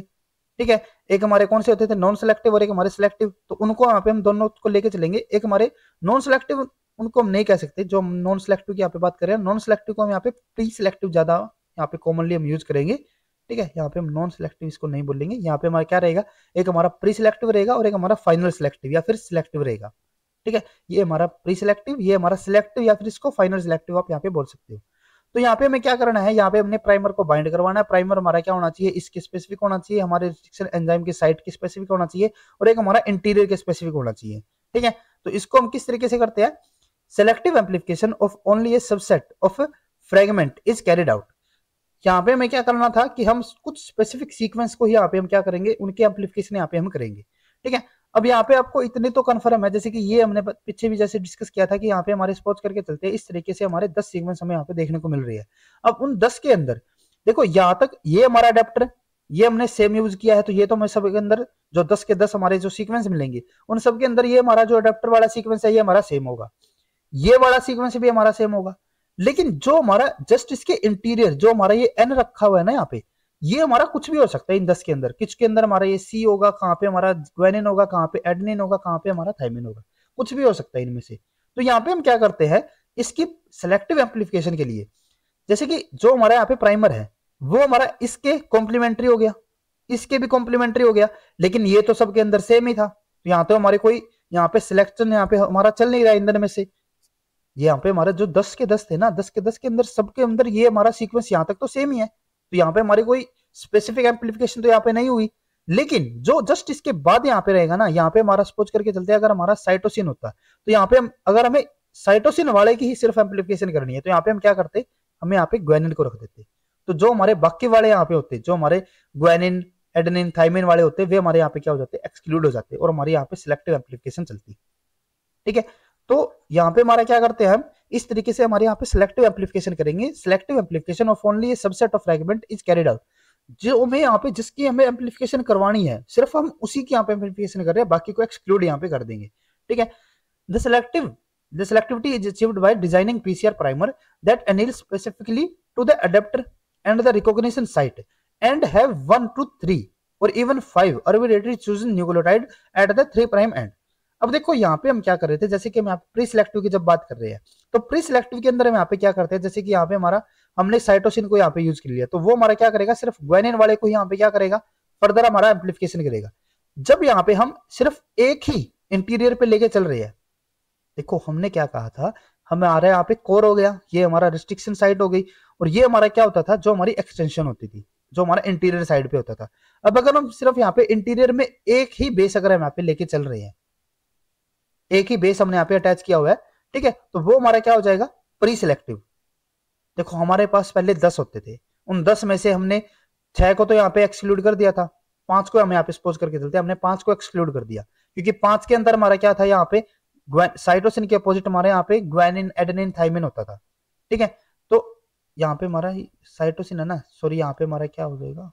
Speaker 1: ठीक है एक हमारे कौन से होते थे नॉन सेलेक्टिव और एक हमारे सिलेक्टिव तो उनको यहाँ पे हम दोनों को लेके चलेंगे एक हमारे नॉन सेलेक्टिव उनको हम नहीं कह सकते जो हम नॉन सेलेक्टिव की यहाँ पे बात करें नॉन सेलेक्टिव को हम यहाँ पे प्री सिलेक्टिव ज्यादा यहाँ पे कॉमनली हम यूज करेंगे ठीक है यहाँ पे हम नॉन सेलेक्टिव इसको नहीं बोलेंगे यहाँ पे हमारा क्या रहेगा एक हमारा प्री सिलेक्टिव रहेगा और एक हमारा फाइनल सिलेक्टिव या फिर सिलेक्टिव रहेगा ठीक है ये हमारा प्री सिलेक्टिव ये हमारा सिलेक्टिव या फिर इसको फाइनल सिलेक्टिव आप यहाँ पे बोल सकते हो तो यहाँ पे हमें क्या करना है यहाँ पे हमने प्राइमर को बाइंड करवाना है प्राइमर हमारा क्या होना चाहिए इसके स्पेसिफिक होना चाहिए हमारे रिस्ट्रिक्शन एंजाइम के साइट के स्पेसिफिक होना चाहिए और एक हमारा इंटीरियर के स्पेसिफिक होना चाहिए ठीक है तो इसको हम किस तरीके से करते हैं selective amplification of only a subset of fragment is carried out यहाँ पे हमें क्या करना था कि हम कुछ स्पेसिफिक सीक्वेंस को ही यहाँ पे हम क्या करेंगे उनके एम्प्लीफिकेशन यहाँ पे हम करेंगे ठीक है अब यहाँ पे आपको इतने तो कन्फर्म है जैसे कि ये हमने पीछे भी जैसे डिस्कस किया था कि यहाँ पे हमारे स्पोर्ट्स करके चलते हैं इस तरीके से हमारे दस सीक्वेंस हमें यहाँ पे देखने को मिल रही है अब उन दस के अंदर देखो यहाँ तक ये हमारा अडेप्टर ये हमने सेम यूज किया है तो ये तो हमें सबके अंदर जो दस के दस हमारे जो सीक्वेंस मिलेंगे उन सबके अंदर ये हमारा जो अडेप्टर वाला सीक्वेंस है ये हमारा सेम होगा ये वाला सीक्वेंस भी हमारा सेम होगा लेकिन जो हमारा जस्ट इसके इंटीरियर जो हमारा ये एन रखा हुआ है ना यहाँ पे ये हमारा कुछ भी हो सकता है इन दस के अंदर किसके अंदर हमारा ये सी होगा कहाँ पे हमारा ग्वेनिन होगा कहाँ पे एडनिन होगा कहाँ पे हमारा थाइमिन होगा कुछ भी हो सकता है इनमें से तो यहाँ पे हम क्या करते हैं इसकी सिलेक्टिव एम्प्लीफिकेशन के लिए जैसे कि जो हमारा यहाँ पे प्राइमर है वो हमारा इसके कॉम्प्लीमेंट्री हो गया इसके भी कॉम्प्लीमेंट्री हो गया लेकिन ये तो सबके अंदर सेम ही था तो यहाँ तो हमारे कोई यहाँ पे सिलेक्शन यहाँ पे हमारा चल नहीं रहा इंदर में से ये यहाँ पे हमारे जो दस के दस थे ना दस के दस के अंदर सबके अंदर ये हमारा सीक्वेंस यहाँ तक तो सेम ही है तो यहाँ पे हमारी कोई स्पेसिफिक एम्पलीफिकेशन तो यहाँ पे नहीं हुई लेकिन जो जस्ट इसके बाद यहाँ पे रहेगा ना यहाँ पे हमारा सपोज करके चलते अगर हमारा साइटोसिन होता तो यहाँ पे हम अगर हमें साइटोसिन वाले की ही सिर्फ एम्पलीफिकेशन करनी है तो यहाँ पे हम क्या करते हम यहाँ पे ग्वेनिन को रख देते तो जो हमारे बाकी वाले यहाँ पे होते जो हमारे ग्वेनिन एडेनिन थाइमिन वाले होते वे हमारे यहाँ पे क्या हो जाते एक्सक्लूड हो जाते और हमारे यहाँ पे सिलेक्टिव एम्पलीफिकेशन चलती ठीक है तो यहाँ पे हमारा क्या करते हैं हम इस तरीके से हमारे यहाँ पे सिलेक्टिव एम्पलीफिकेशन करेंगे selective amplification of only subset of fragment is carried out जो हमें यहाँ पे जिसकी हमें एम्पलीफिकेशन करवानी है सिर्फ हम उसी की यहाँ पे एम्पलीफिकेशन कर रहे हैं बाकी को एक्सक्लूड यहाँ पे कर देंगे ठीक है the selective the selectivity is achieve by designing PCR primer that anneal specifically to the adapter and the recognition site and have one two three or even five arbitrary choose nucleotide at the three prime end अब देखो यहाँ पे हम क्या कर रहे थे जैसे कि हम यहाँ प्री सिलेक्टिव की जब बात कर रहे हैं तो प्री सिलेक्टिव के अंदर हम यहाँ पे क्या करते हैं जैसे कि यहाँ पे हमारा हमने साइटोसिन को यहाँ पे यूज कर लिया तो वो हमारा क्या करेगा सिर्फ ग्वेनिन वाले को यहाँ पे क्या करेगा फर्दर हमारा एम्प्लीफिकेशन करेगा जब यहाँ पे हम सिर्फ एक ही इंटीरियर पे लेके चल रहे हैं देखो हमने क्या कहा था हमें आ रहा है यहाँ पे कोर हो गया ये हमारा रिस्ट्रिक्शन साइड हो गई और ये हमारा क्या होता था जो हमारी एक्सटेंशन होती थी जो हमारा इंटीरियर साइड पे होता था अब अगर हम सिर्फ यहाँ पे इंटीरियर में एक ही बेस अगर हम यहाँ पे लेके चल रहे हैं एक ही बेस हमने यहाँ पे अटैच किया हुआ है ठीक है तो वो हमारा क्या हो जाएगा प्री सिलेक्टिव देखो हमारे पास पहले दस होते थे उन दस में से हमने छह को तो यहाँ पे एक्सक्लूड कर दिया था पांच को हम यहाँ पे सपोज करके चलते हमने पांच को एक्सक्लूड कर दिया क्योंकि पांच के अंदर हमारा क्या था यहाँ पे साइटोसिन के अपोजिट हमारे यहाँ पे ग्वेनिन एडेनिन थाइमिन होता था ठीक है तो यहाँ पे हमारा साइटोसिन है ना सॉरी यहाँ पे हमारा क्या हो जाएगा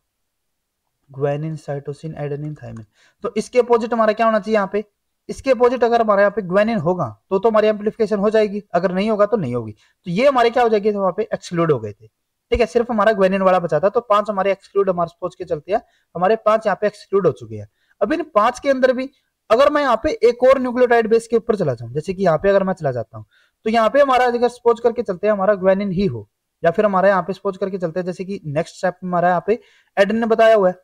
Speaker 1: ग्वेनिन साइटोसिन एडेनिन थाइमिन तो इसके अपोजिट हमारा क्या होना चाहिए यहाँ पे इसके अपोजिट अगर हमारे यहाँ पे ग्वेनिन होगा तो तो हमारी एम्पलीफिकेशन हो जाएगी अगर नहीं होगा तो नहीं होगी तो ये हमारे क्या हो जाएगी वहां पे एक्सक्लूड हो गए थे ठीक है सिर्फ हमारा ग्वेनिन वाला बचा था तो पांच हमारे एक्सक्लूड हमारे सोच के चलते हैं हमारे पांच यहाँ पे एक्सक्लूड हो चुके हैं अब इन पांच के अंदर भी अगर मैं यहाँ पे एक और न्यूक्लियोटाइड बेस के ऊपर चला जाऊं जैसे कि यहाँ पे अगर मैं चला जाता हूँ तो यहाँ पे हमारा अगर सपोज करके चलते हैं हमारा ग्वेनिन ही हो या फिर हमारा यहाँ पे सपोज करके चलते हैं जैसे कि नेक्स्ट स्टेप हमारा यहाँ पे एडन ने बताया हुआ है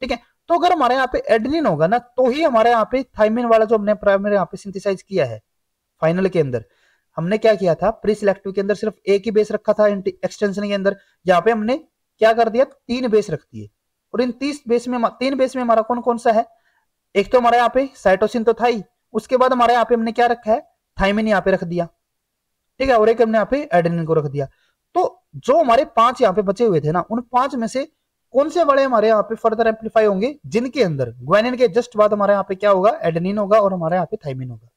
Speaker 1: ठीक है तो अगर हमारे यहाँ पे एडनिन होगा ना तो ही हमारे यहाँ पे थाइमिन वाला जो हमने प्राइमरी यहाँ पे सिंथिसाइज किया है फाइनल के अंदर हमने क्या किया था प्री सिलेक्टिव के अंदर सिर्फ एक ही बेस रखा था एक्सटेंशन के अंदर यहाँ पे हमने क्या कर दिया तीन बेस रख दिए और इन तीस बेस में तीन बेस में हमारा कौन कौन सा है एक तो हमारे यहाँ पे साइटोसिन तो था ही उसके बाद हमारे यहाँ पे हमने क्या रखा है थाइमिन यहाँ पे रख दिया ठीक है और एक हमने यहाँ पे एडेनिन को रख दिया तो जो हमारे पांच यहाँ पे बचे हुए थे ना उन पांच में से कौन से बड़े हमारे यहाँ पे फर्दर एम्पलीफाई होंगे जिनके अंदर ग्वेनिन के जस्ट बाद हमारे यहाँ पे क्या होगा एडेनिन होगा और हमारे यहाँ पे थाइमिन होगा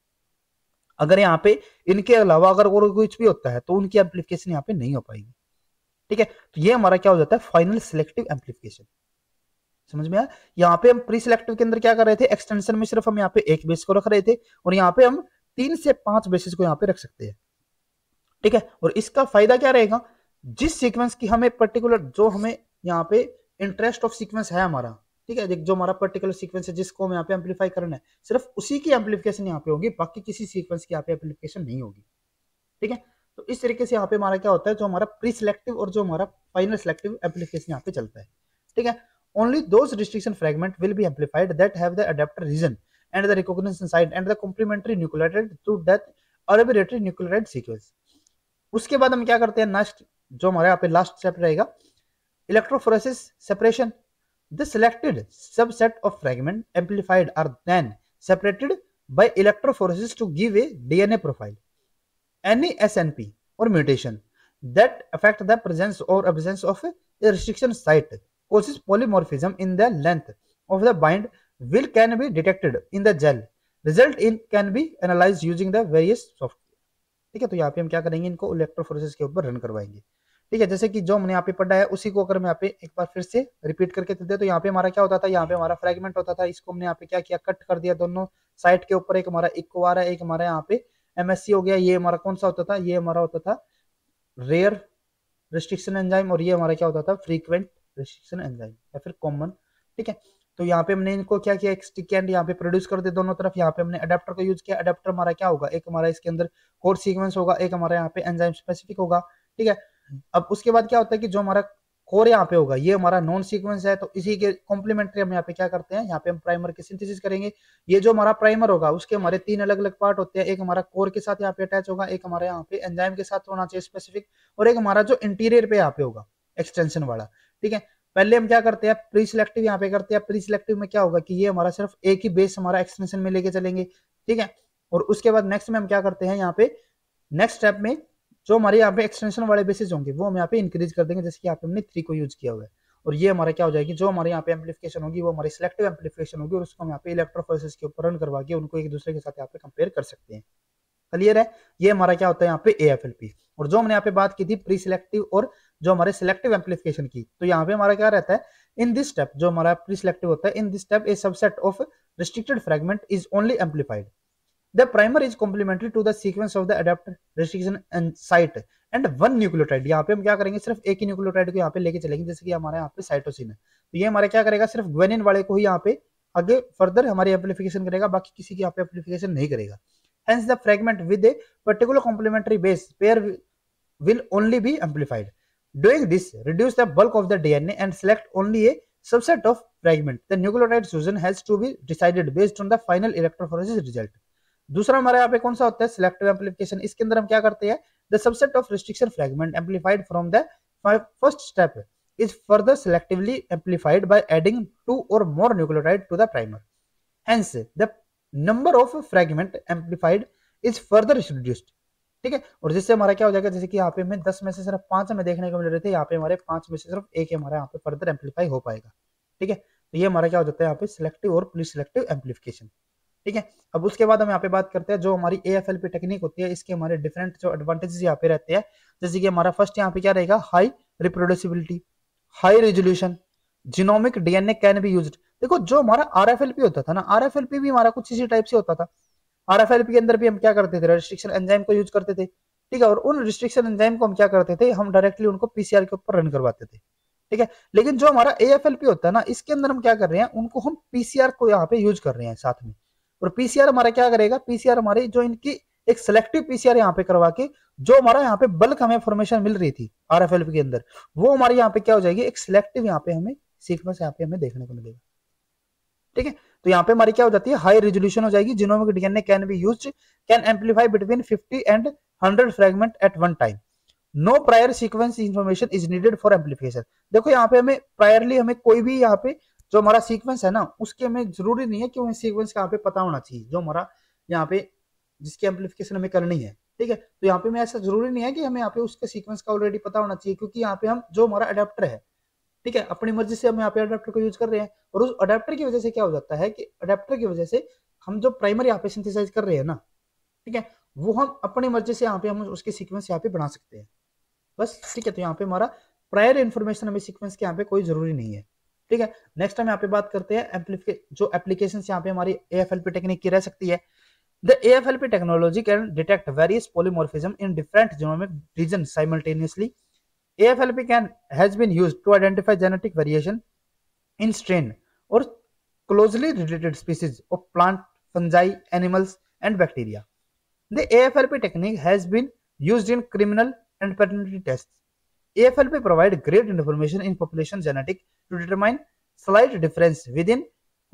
Speaker 1: अगर यहाँ पे इनके अलावा अगर और कुछ भी होता है तो उनकी एम्पलीफिकेशन यहाँ पे नहीं हो पाएगी ठीक है तो ये हमारा क्या हो जाता है फाइनल सिलेक्टिव एम्पलीफिकेशन समझ में आया यहाँ पे हम प्री सिलेक्टिव के अंदर क्या कर रहे थे एक्सटेंशन में सिर्फ हम यहाँ पे एक बेस को रख रहे थे और यहाँ पे हम तीन से पांच बेसिस को यहाँ पे रख सकते हैं ठीक है और इसका फायदा क्या रहेगा जिस सीक्वेंस की हमें पर्टिकुलर जो हमें यहाँ पे इंटरेस्ट ऑफ सीक्वेंस है हमारा ठीक है जो हमारा पर्टिकुलर सीक्वेंस है जिसको हम यहाँ पे एम्पलीफाई करना है सिर्फ उसी की एम्पलीफिकेशन यहाँ पे होगी बाकी किसी सीक्वेंस की यहाँ पे एम्पलीफिकेशन नहीं होगी ठीक है तो इस तरीके से यहाँ पे हमारा क्या होता है जो हमारा प्री सिलेक्टिव और जो हमारा फाइनल सिलेक्टिव एम्पलीफिकेशन यहाँ पे चलता है ठीक है only those restriction fragment will be amplified that have the adapter region and the recognizance site and the complementary nucleotide to that arbitrary nucleotide sequence उसके बाद हम क्या करते हैं नेक्स्ट जो हमारे यहाँ पे लास्ट स्टेप रहेगा electrophoresis separation. The selected subset of fragment amplified are then separated by electrophoresis to give a DNA profile. Any SNP or mutation that affect the presence or absence of a restriction site causes polymorphism in the length of the bind will can be detected in the gel. Result in can be analyzed using the various software. ठीक है तो यहाँ पे हम क्या करेंगे इनको electrophoresis के ऊपर रन करवाएंगे ठीक है जैसे कि जो हमने यहाँ पे पढ़ा है उसी को अगर मैं यहाँ पे एक बार फिर से रिपीट करके चलते तो यहाँ पे हमारा क्या होता था यहाँ पे हमारा फ्रेगमेंट होता था इसको हमने यहाँ पे क्या किया कट कर दिया दोनों साइड के ऊपर एक हमारा इको आ रहा है एक हमारा यहाँ पे एमएससी हो गया ये हमारा कौन सा होता था ये हमारा होता था रेयर रिस्ट्रिक्शन एंजाइम और ये हमारा क्या होता था फ्रीक्वेंट रिस्ट्रिक्शन एंजाइम या फिर कॉमन ठीक है तो यहाँ पे हमने इनको क्या किया एक स्टिक एंड यहाँ पे प्रोड्यूस कर दिया दोनों तरफ यहाँ पे हमने अडेप्टर का यूज किया अडेप्टर हमारा क्या होगा एक हमारा इसके अंदर कोर सीक्वेंस होगा एक हमारा यहाँ पे एंजाइम स्पेसिफिक होगा ठीक है अब उसके बाद क्या होता है कि जो हमारा कोर यहाँ पे होगा ये हमारा नॉन सीक्वेंस है तो इसी के कॉम्प्लीमेंट्री हम यहाँ पे क्या करते हैं यहाँ पे हम प्राइमर की सिंथेसिस करेंगे ये जो हमारा प्राइमर होगा उसके हमारे तीन अलग अलग पार्ट होते हैं एक हमारा कोर के साथ यहाँ पे अटैच होगा एक हमारे यहाँ पे एंजाइम के साथ होना चाहिए स्पेसिफिक और एक हमारा जो इंटीरियर पे यहाँ पे होगा एक्सटेंशन वाला ठीक है पहले हम क्या करते हैं प्री सिलेक्टिव यहाँ पे करते हैं प्री सिलेक्टिव में क्या होगा कि ये हमारा सिर्फ एक ही बेस हमारा एक्सटेंशन में लेके चलेंगे ठीक है और उसके बाद नेक्स्ट में हम क्या करते हैं यहाँ पे नेक्स्ट स्टेप में जो हमारे यहाँ पे एक्सटेंशन वाले बेसिस होंगे वो हम यहाँ पे इंक्रीज कर देंगे जैसे कि आप हमने थ्री को यूज किया हुआ है और ये हमारा क्या हो जाएगी जो हमारे यहाँ पे एम्पलीफिकेशन होगी वो हमारी सिलेक्टिव एम्पलीफिकेशन होगी और उसको हम यहाँ पे इलेक्ट्रोफोसिस के ऊपर रन करवा के उनको एक दूसरे के साथ यहाँ पे कंपेयर कर सकते हैं क्लियर है ये हमारा क्या होता है यहाँ पे ए और जो हमने यहाँ पे बात की थी प्री सिलेक्टिव और जो हमारे सिलेक्टिव एम्पलीफिकेशन की तो यहाँ पे हमारा क्या रहता है इन दिस स्टेप जो हमारा प्री सिलेक्टिव होता है in this step a subset of restricted fragment is only amplified The primer is complementary to the sequence of the adapter restriction and site and one nucleotide. yahan pe hum kya karenge sirf ek hi nucleotide ko yahan pe leke chalenge jaise ki hamara yahan pe cytosine to ye hamara kya karega sirf guanine wale ko hi yahan pe aage further hamari amplification karega baki kisi ki yahan pe amplification nahi karega hence the fragment with a particular complementary base pair will only be amplified doing this reduce the bulk of the dna and select only a subset of fragment the nucleotide chosen has to be decided based on the final electrophoresis result दूसरा हमारे यहाँ पे कौन सा होता है selective amplification इसके अंदर हम क्या करते हैं the subset of restriction fragment amplified from the first step is further selectively amplified by adding two or more nucleotide to the primer hence the number of fragment amplified is further reduced ठीक है और जिससे हमारा क्या हो जाएगा जैसे कि यहाँ पे हमें दस में से सिर्फ पांच हमें देखने को मिल रहे थे यहाँ पे हमारे पांच में से सिर्फ एक हमारे यहाँ पे फर्दर एम्पलीफाई हो पाएगा ठीक है तो ये हमारा क्या हो जाता है यहाँ पे सिलेक्टिव और प्री सिलेक्टिव एम्पलीफिकेशन ठीक है अब उसके बाद हम यहाँ पे बात करते हैं जो हमारी A F L P technique होती है इसके हमारे डिफरेंट जो एडवांटेजेस यहाँ पे रहते हैं जैसे कि हमारा फर्स्ट यहाँ पे क्या रहेगा high reproducibility high resolution genomic DNA can be use देखो जो हमारा आर एफ एल पी होता था ना आर एफ एल पी भी हमारा कुछ इसी टाइप से होता था आर एफ एल पी के अंदर भी हम क्या करते थे रेस्ट्रिक्शन एंजाइम को यूज करते थे ठीक है और उन रिस्ट्रिक्शन एंजाइम को हम क्या करते थे हम डायरेक्टली उनको पीसीआर के ऊपर रन करवाते थे ठीक है लेकिन जो हमारा ए एफ एल पी होता है ना इसके अंदर हम क्या कर रहे हैं उनको हम पीसीआर को यहाँ पे यूज कर रहे हैं साथ में और पीसीआर हमारा क्या करेगा पीसीआर हमारे जो इनकी एक सिलेक्टिव पीसीआर यहाँ पे करवा के जो हमारा यहाँ पे बल्क हमें फॉर्मेशन मिल रही थी आर के अंदर वो हमारे यहाँ पे क्या हो जाएगी एक सिलेक्टिव यहाँ पे हमें सीक्वेंस यहाँ पे हमें देखने को मिलेगा ठीक है तो यहाँ पे हमारी क्या हो जाती है हाई रेजोल्यूशन हो जाएगी genomic DNA can be used can amplify between 50 and 100 fragment at one time no prior sequence information is needed for amplification देखो यहाँ पे हमें प्रायरली हमें कोई भी यहाँ पे जो हमारा सीक्वेंस है ना उसके हमें जरूरी नहीं है कि हमें सीक्वेंस कहाँ पे पता होना चाहिए जो हमारा यहाँ पे जिसकी एम्पलीफिकेशन हमें करनी है ठीक है तो यहाँ पे हमें ऐसा जरूरी नहीं है कि हमें यहाँ पे उसके सीक्वेंस का ऑलरेडी पता होना चाहिए क्योंकि यहाँ पे हम जो हमारा अडेप्टर है ठीक है अपनी मर्जी से हम यहाँ पे अडेप्टर को यूज कर रहे हैं और उस अडेप्टर की वजह से क्या हो जाता है कि अडेप्टर की वजह से हम जो प्राइमरी यहाँ पे सिंथेसाइज कर रहे हैं ना ठीक है वो हम अपनी मर्जी से यहाँ पे हम उसके सीक्वेंस यहाँ पे बना सकते हैं बस ठीक है तो यहाँ पे हमारा प्रायर इन्फॉर्मेशन हमें सीक्वेंस के यहाँ पे कोई जरूरी नहीं है ठीक है नेक्स्ट हम यहाँ पे बात करते हैं जो एप्लीकेशन यहाँ पे हमारी ए एफ एलपी टेक्निक की रह सकती है the A F L P technology can detect various polymorphism in different genomic region simultaneously A F L P can has been use to identify genetic variation in strain or closely related species of plant fungi animals and bacteria the A F L P technique has been use in criminal and paternity test A F L P provide great information in population genetic to determine slight difference within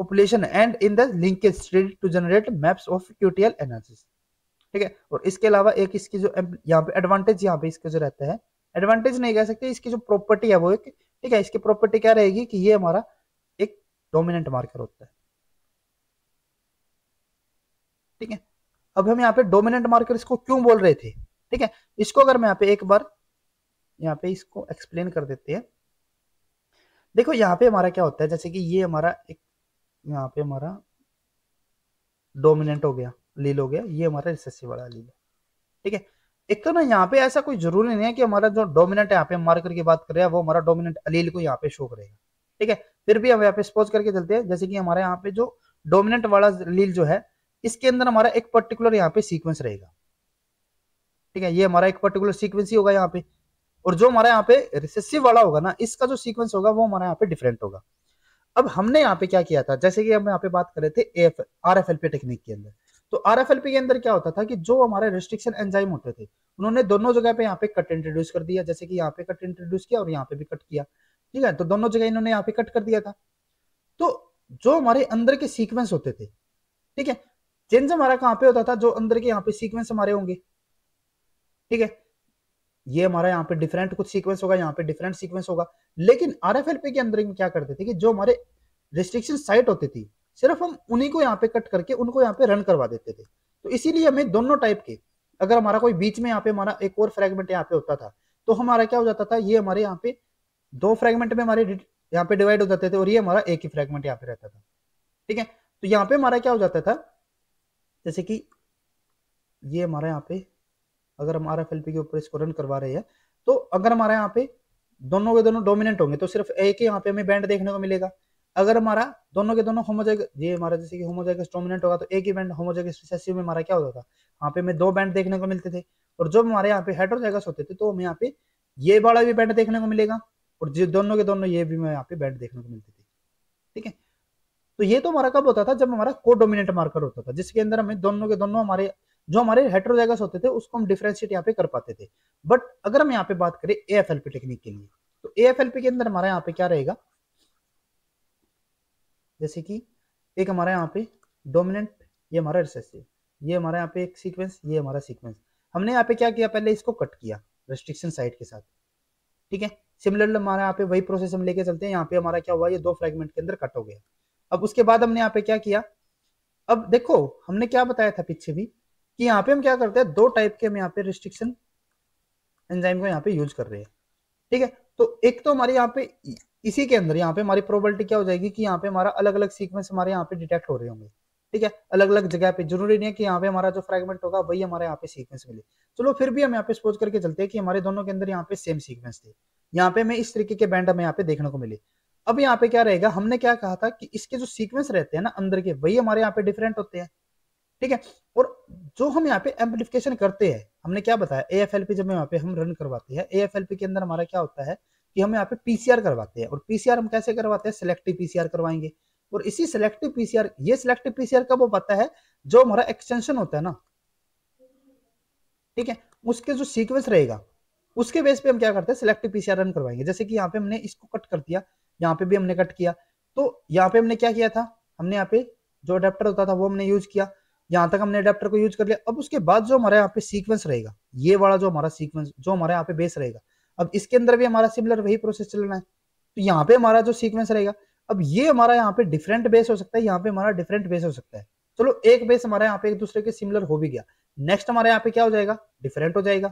Speaker 1: population and in the linkage studied to generate maps of QTL analysis ठीक है और इसके अलावा एक इसकी जो यहाँ पे एडवांटेज यहाँ पे इसके जो रहता है एडवांटेज नहीं कह सकते इसकी जो प्रॉपर्टी है वो एक ठीक है इसकी प्रॉपर्टी क्या रहेगी कि ये हमारा एक डोमिनेंट मार्कर होता है ठीक है अब हम यहाँ पे डोमिनेंट मार्कर इसको क्यों बोल रहे थे ठीक है इसको अगर मैं यहाँ पे एक बार यहाँ पे इसको एक्सप्लेन कर देते हैं देखो यहाँ पे हमारा क्या होता है जैसे कि ये हमारा एक यहाँ पे हमारा डोमिनेंट हो गया लील हो गया ये हमारा रिसेसिव वाला लील है ठीक है एक तो ना यहाँ पे ऐसा कोई जरूरी नहीं है कि हमारा जो डोमिनेंट यहाँ पे मार्कर की बात कर रहे हैं वो हमारा डोमिनेंट अलील को यहाँ पे शो करेगा ठीक है फिर भी हम यहाँ पे स्पोज करके चलते हैं जैसे कि हमारे यहाँ पे जो डोमिनेंट वाला लील जो है इसके अंदर हमारा एक पर्टिकुलर यहाँ पे सीक्वेंस रहेगा ठीक है ये हमारा एक पर्टिकुलर सीक्वेंस ही होगा यहाँ पे और जो हमारा यहाँ पे रिसेसिव वाला होगा ना इसका जो सीक्वेंस होगा वो हमारा यहाँ पे डिफरेंट होगा अब हमने यहाँ पे क्या किया था जैसे कि हम यहाँ पे बात कर रहे थे R F L P technique के अंदर तो आर एफ एल पी के अंदर क्या होता था कि जो हमारे रिस्ट्रिक्शन एंजाइम होते थे उन्होंने दोनों जगह पे यहाँ पे कट इंट्रोड्यूस कर दिया जैसे कि यहाँ पे कट इंट्रोड्यूस किया और यहाँ पे भी कट किया ठीक है तो दोनों जगह इन्होंने यहाँ पे कट कर दिया था तो जो हमारे अंदर के सीक्वेंस होते थे ठीक है चेंज हमारा कहाँ पे होता था जो अंदर के यहाँ पे सीक्वेंस हमारे होंगे ठीक है ये हमारा यहाँ पे डिफरेंट कुछ सीक्वेंस होगा यहाँ पे डिफरेंट सीक्वेंस होगा लेकिन आर एफ एल पी के अंदर क्या करते थे कि जो हमारे रिस्ट्रिक्शन साइट होती थी सिर्फ हम उन्हीं को यहाँ पे कट करके उनको यहाँ पे रन करवा देते थे तो इसीलिए हमें दोनों टाइप के अगर हमारा कोई बीच में यहाँ पे हमारा एक और फ्रेगमेंट यहाँ पे होता था तो हमारा क्या हो जाता था ये हमारे यहाँ पे दो फ्रेगमेंट में हमारे यहाँ पे डिवाइड हो जाते थे और ये हमारा एक ही फ्रेगमेंट यहाँ पे रहता था ठीक है तो यहाँ पे हमारा क्या हो जाता था जैसे कि ये हमारा यहाँ पे अगर हम आर के ऊपर इसको रन करवा रहे हैं तो अगर हमारा यहाँ पे दोनों के दोनों डोमिनेंट होंगे तो सिर्फ एक यहाँ पे हमें बैंड देखने को मिलेगा अगर हमारा दोनों के दोनों होमोजाइगस ये हमारा जैसे कि होमोजाइगस डोमिनेंट होगा तो एक ही बैंड होमोजाइगस रिसेसिव में हमारा क्या होता था यहाँ पे हमें दो बैंड देखने को मिलते थे और जब हमारे यहाँ पे हेट्रोजाइगस होते थे तो हमें यहाँ पे ये वाला भी बैंड देखने को मिलेगा और जो दोनों के दोनों ये भी यहाँ पे बैंड देखने को मिलते थे ठीक है तो ये तो हमारा कब होता था जब हमारा को डोमिनेंट मार्कर होता था जिसके अंदर हमें दोनों के दोनों हमारे जो हमारे हेट्रोजेगस होते थे उसको हम डिफ्रेंशिएट यहाँ पे कर पाते थे बट अगर हम यहाँ पे बात करें A F L P technique के लिए तो ए एफ एल पी के अंदर हमारा यहाँ पे क्या रहेगा जैसे कि एक हमारा यहाँ पे डोमिनेंट ये हमारा रिसेसिव ये हमारा यहाँ पे एक सीक्वेंस ये हमारा सीक्वेंस हमने यहाँ पे क्या किया पहले इसको कट किया रेस्ट्रिक्शन साइड के साथ ठीक है सिमिलरली हमारे यहाँ पे वही प्रोसेस हम लेके चलते हैं यहाँ पे हमारा क्या हुआ ये दो फ्रेगमेंट के अंदर कट हो गया अब उसके बाद हमने यहाँ पे क्या किया अब देखो हमने क्या बताया था पीछे भी कि यहाँ पे हम क्या करते हैं दो टाइप के हम यहाँ पे रिस्ट्रिक्शन एंजाइम को यहाँ पे यूज कर रहे हैं ठीक है तो एक तो हमारे यहाँ पे इसी के अंदर यहाँ पे हमारी प्रोबेबिलिटी क्या हो जाएगी कि यहाँ पे हमारा अलग अलग सीक्वेंस हमारे यहाँ पे डिटेक्ट हो रहे होंगे ठीक है अलग अलग जगह पे जरूरी नहीं है कि यहाँ पे हमारा जो फ्रेगमेंट होगा वही हमारे यहाँ पे सीक्वेंस मिले चलो फिर भी हम यहाँ पे सपोज करके चलते हैं कि हमारे दोनों के अंदर यहाँ पे सेम सीक्वेंस थे यहाँ पे हमें इस तरीके के बैंड हमें यहाँ पे देखने को मिले अब यहाँ पे क्या रहेगा हमने क्या कहा था कि इसके जो सीक्वेंस रहते हैं ना अंदर के वही हमारे यहाँ पे डिफरेंट होते हैं ठीक है और जो हम यहाँ पे एम्पलीफिकेशन करते हैं हमने क्या बताया ए एफ एल पी जब यहाँ पे हम रन करवाते हैं ए एफ एल पी के अंदर हमारा क्या होता है कि हम यहाँ पे पीसीआर करवाते हैं और पीसीआर हम कैसे करवाते हैं सिलेक्टिव पीसीआर करवाएंगे और इसी सिलेक्टिव पीसीआर ये सिलेक्टिव पीसीआर कब हो पाता है जो हमारा एक्सटेंशन होता है ना ठीक है उसके जो सीक्वेंस रहेगा उसके बेस पे हम क्या करते हैं सिलेक्टिव पीसीआर रन करवाएंगे जैसे कि यहाँ पे हमने इसको कट कर दिया यहाँ पे भी हमने कट किया तो यहाँ पे हमने क्या किया था हमने यहाँ पे जो अडेप्टर होता था वो हमने यूज किया यहाँ तक हमने अडेप्टर को यूज कर लिया अब उसके बाद जो हमारे यहाँ पे सीक्वेंस रहेगा ये वाला जो हमारा सीक्वेंस जो हमारे यहाँ पे बेस रहेगा अब इसके अंदर भी हमारा सिमिलर वही प्रोसेस चल रहा है तो यहाँ पे हमारा जो सीक्वेंस रहेगा अब ये हमारा यहाँ पे डिफरेंट बेस हो सकता है यहाँ पे हमारा डिफरेंट बेस हो सकता है चलो एक बेस हमारे यहाँ पे एक दूसरे के सिमिलर हो भी गया नेक्स्ट हमारे यहाँ पे क्या हो जाएगा डिफरेंट हो जाएगा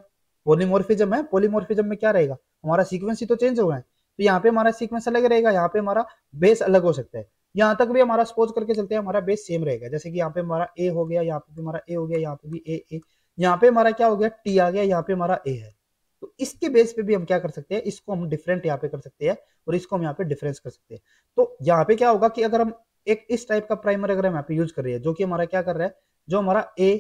Speaker 1: पोलिमोर्फिजम है पोलिमोर्फिजम में क्या रहेगा हमारा सीक्वेंस ही तो चेंज हो गया है तो यहाँ पे हमारा सीक्वेंस अलग रहेगा यहाँ पे हमारा बेस अलग हो सकता है यहाँ तक भी हमारा सपोज करके चलते हैं हमारा बेस सेम रहेगा जैसे कि यहाँ पे हमारा ए हो गया यहाँ पे भी हमारा ए हो गया यहाँ पे भी ए ए यहाँ पे हमारा क्या हो गया टी आ गया यहाँ पे हमारा ए है तो इसके बेस पे भी हम क्या कर सकते हैं इसको हम डिफरेंट यहाँ पे कर सकते हैं और इसको हम यहाँ पे डिफरेंस कर सकते हैं तो यहाँ पे क्या होगा कि अगर हम एक इस टाइप का प्राइमर अगर हम यहाँ पे यूज कर रहे हैं जो कि हमारा क्या कर रहा है जो हमारा ए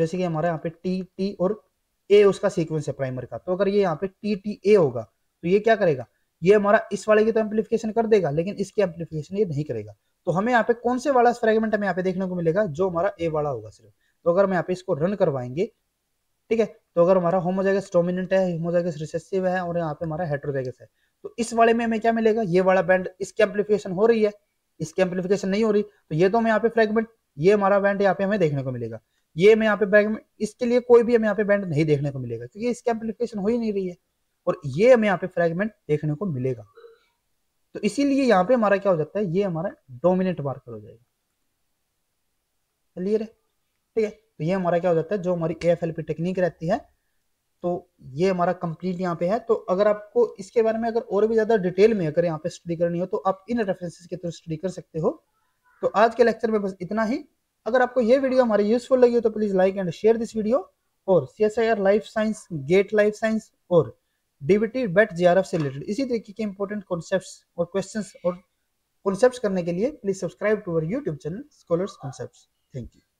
Speaker 1: जैसे कि हमारा यहाँ पे टी टी और ए उसका सीक्वेंस है प्राइमर का तो अगर ये यहाँ पे टी टी ए होगा तो ये क्या करेगा ये हमारा इस वाले की तो एम्पलीफिकेशन कर देगा लेकिन इसकी एम्पलीफिकेशन ये नहीं करेगा तो हमें यहाँ पे कौन से वाला फ्रेगमेंट हमें यहाँ पे देखने को मिलेगा जो हमारा ए वाला होगा सिर्फ तो अगर हम यहाँ पे इसको रन करवाएंगे ठीक है तो अगर हमारा होमोजाइगस डोमिनेंट है होमोजाइगस रिसेसिव है और यहाँ पे हमारा हेट्रोजाइगस है तो इस वाले में हमें क्या मिलेगा ये वाला बैंड इसकी एम्पलीफिकेशन हो रही है इसकी एम्पलीफिकेशन नहीं हो रही तो ये तो हमें यहाँ पे फ्रेगमेंट ये हमारा बैंड यहाँ पे हमें देखने को मिलेगा ये हमें यहाँ पे बैंड इसके लिए कोई भी हमें यहाँ पे बैंड नहीं देखने को मिलेगा क्योंकि इसकी एम्पलीफिकेशन हो ही नहीं रही है और ये हमें यहाँ पे फ्रेगमेंट देखने को मिलेगा तो इसीलिए यहाँ पे हमारा क्या हो जाता है ये हमारा डोमिनेंट मार्कर हो जाएगा क्लियर है ठीक है तो ये हमारा क्या हो जाता है जो हमारी ए टेक्निक रहती है तो ये हमारा कंप्लीट यहाँ पे है तो अगर आपको इसके बारे में अगर और भी ज्यादा डिटेल में अगर यहाँ पे स्टडी करनी हो तो आप इन रेफरेंसेस के थ्रू स्टडी कर सकते हो तो आज के लेक्चर में बस इतना ही अगर आपको ये वीडियो हमारी यूजफुल लगी हो तो please like and share this video और C S I R life science GATE life science और डीबीटी बेट जी से रिलेटेड इसी तरीके के इंपॉर्टेंट कॉन्सेप्ट और क्वेश्चन और कॉन्सेप्ट करने के लिए please subscribe to our YouTube channel scholars concept thank you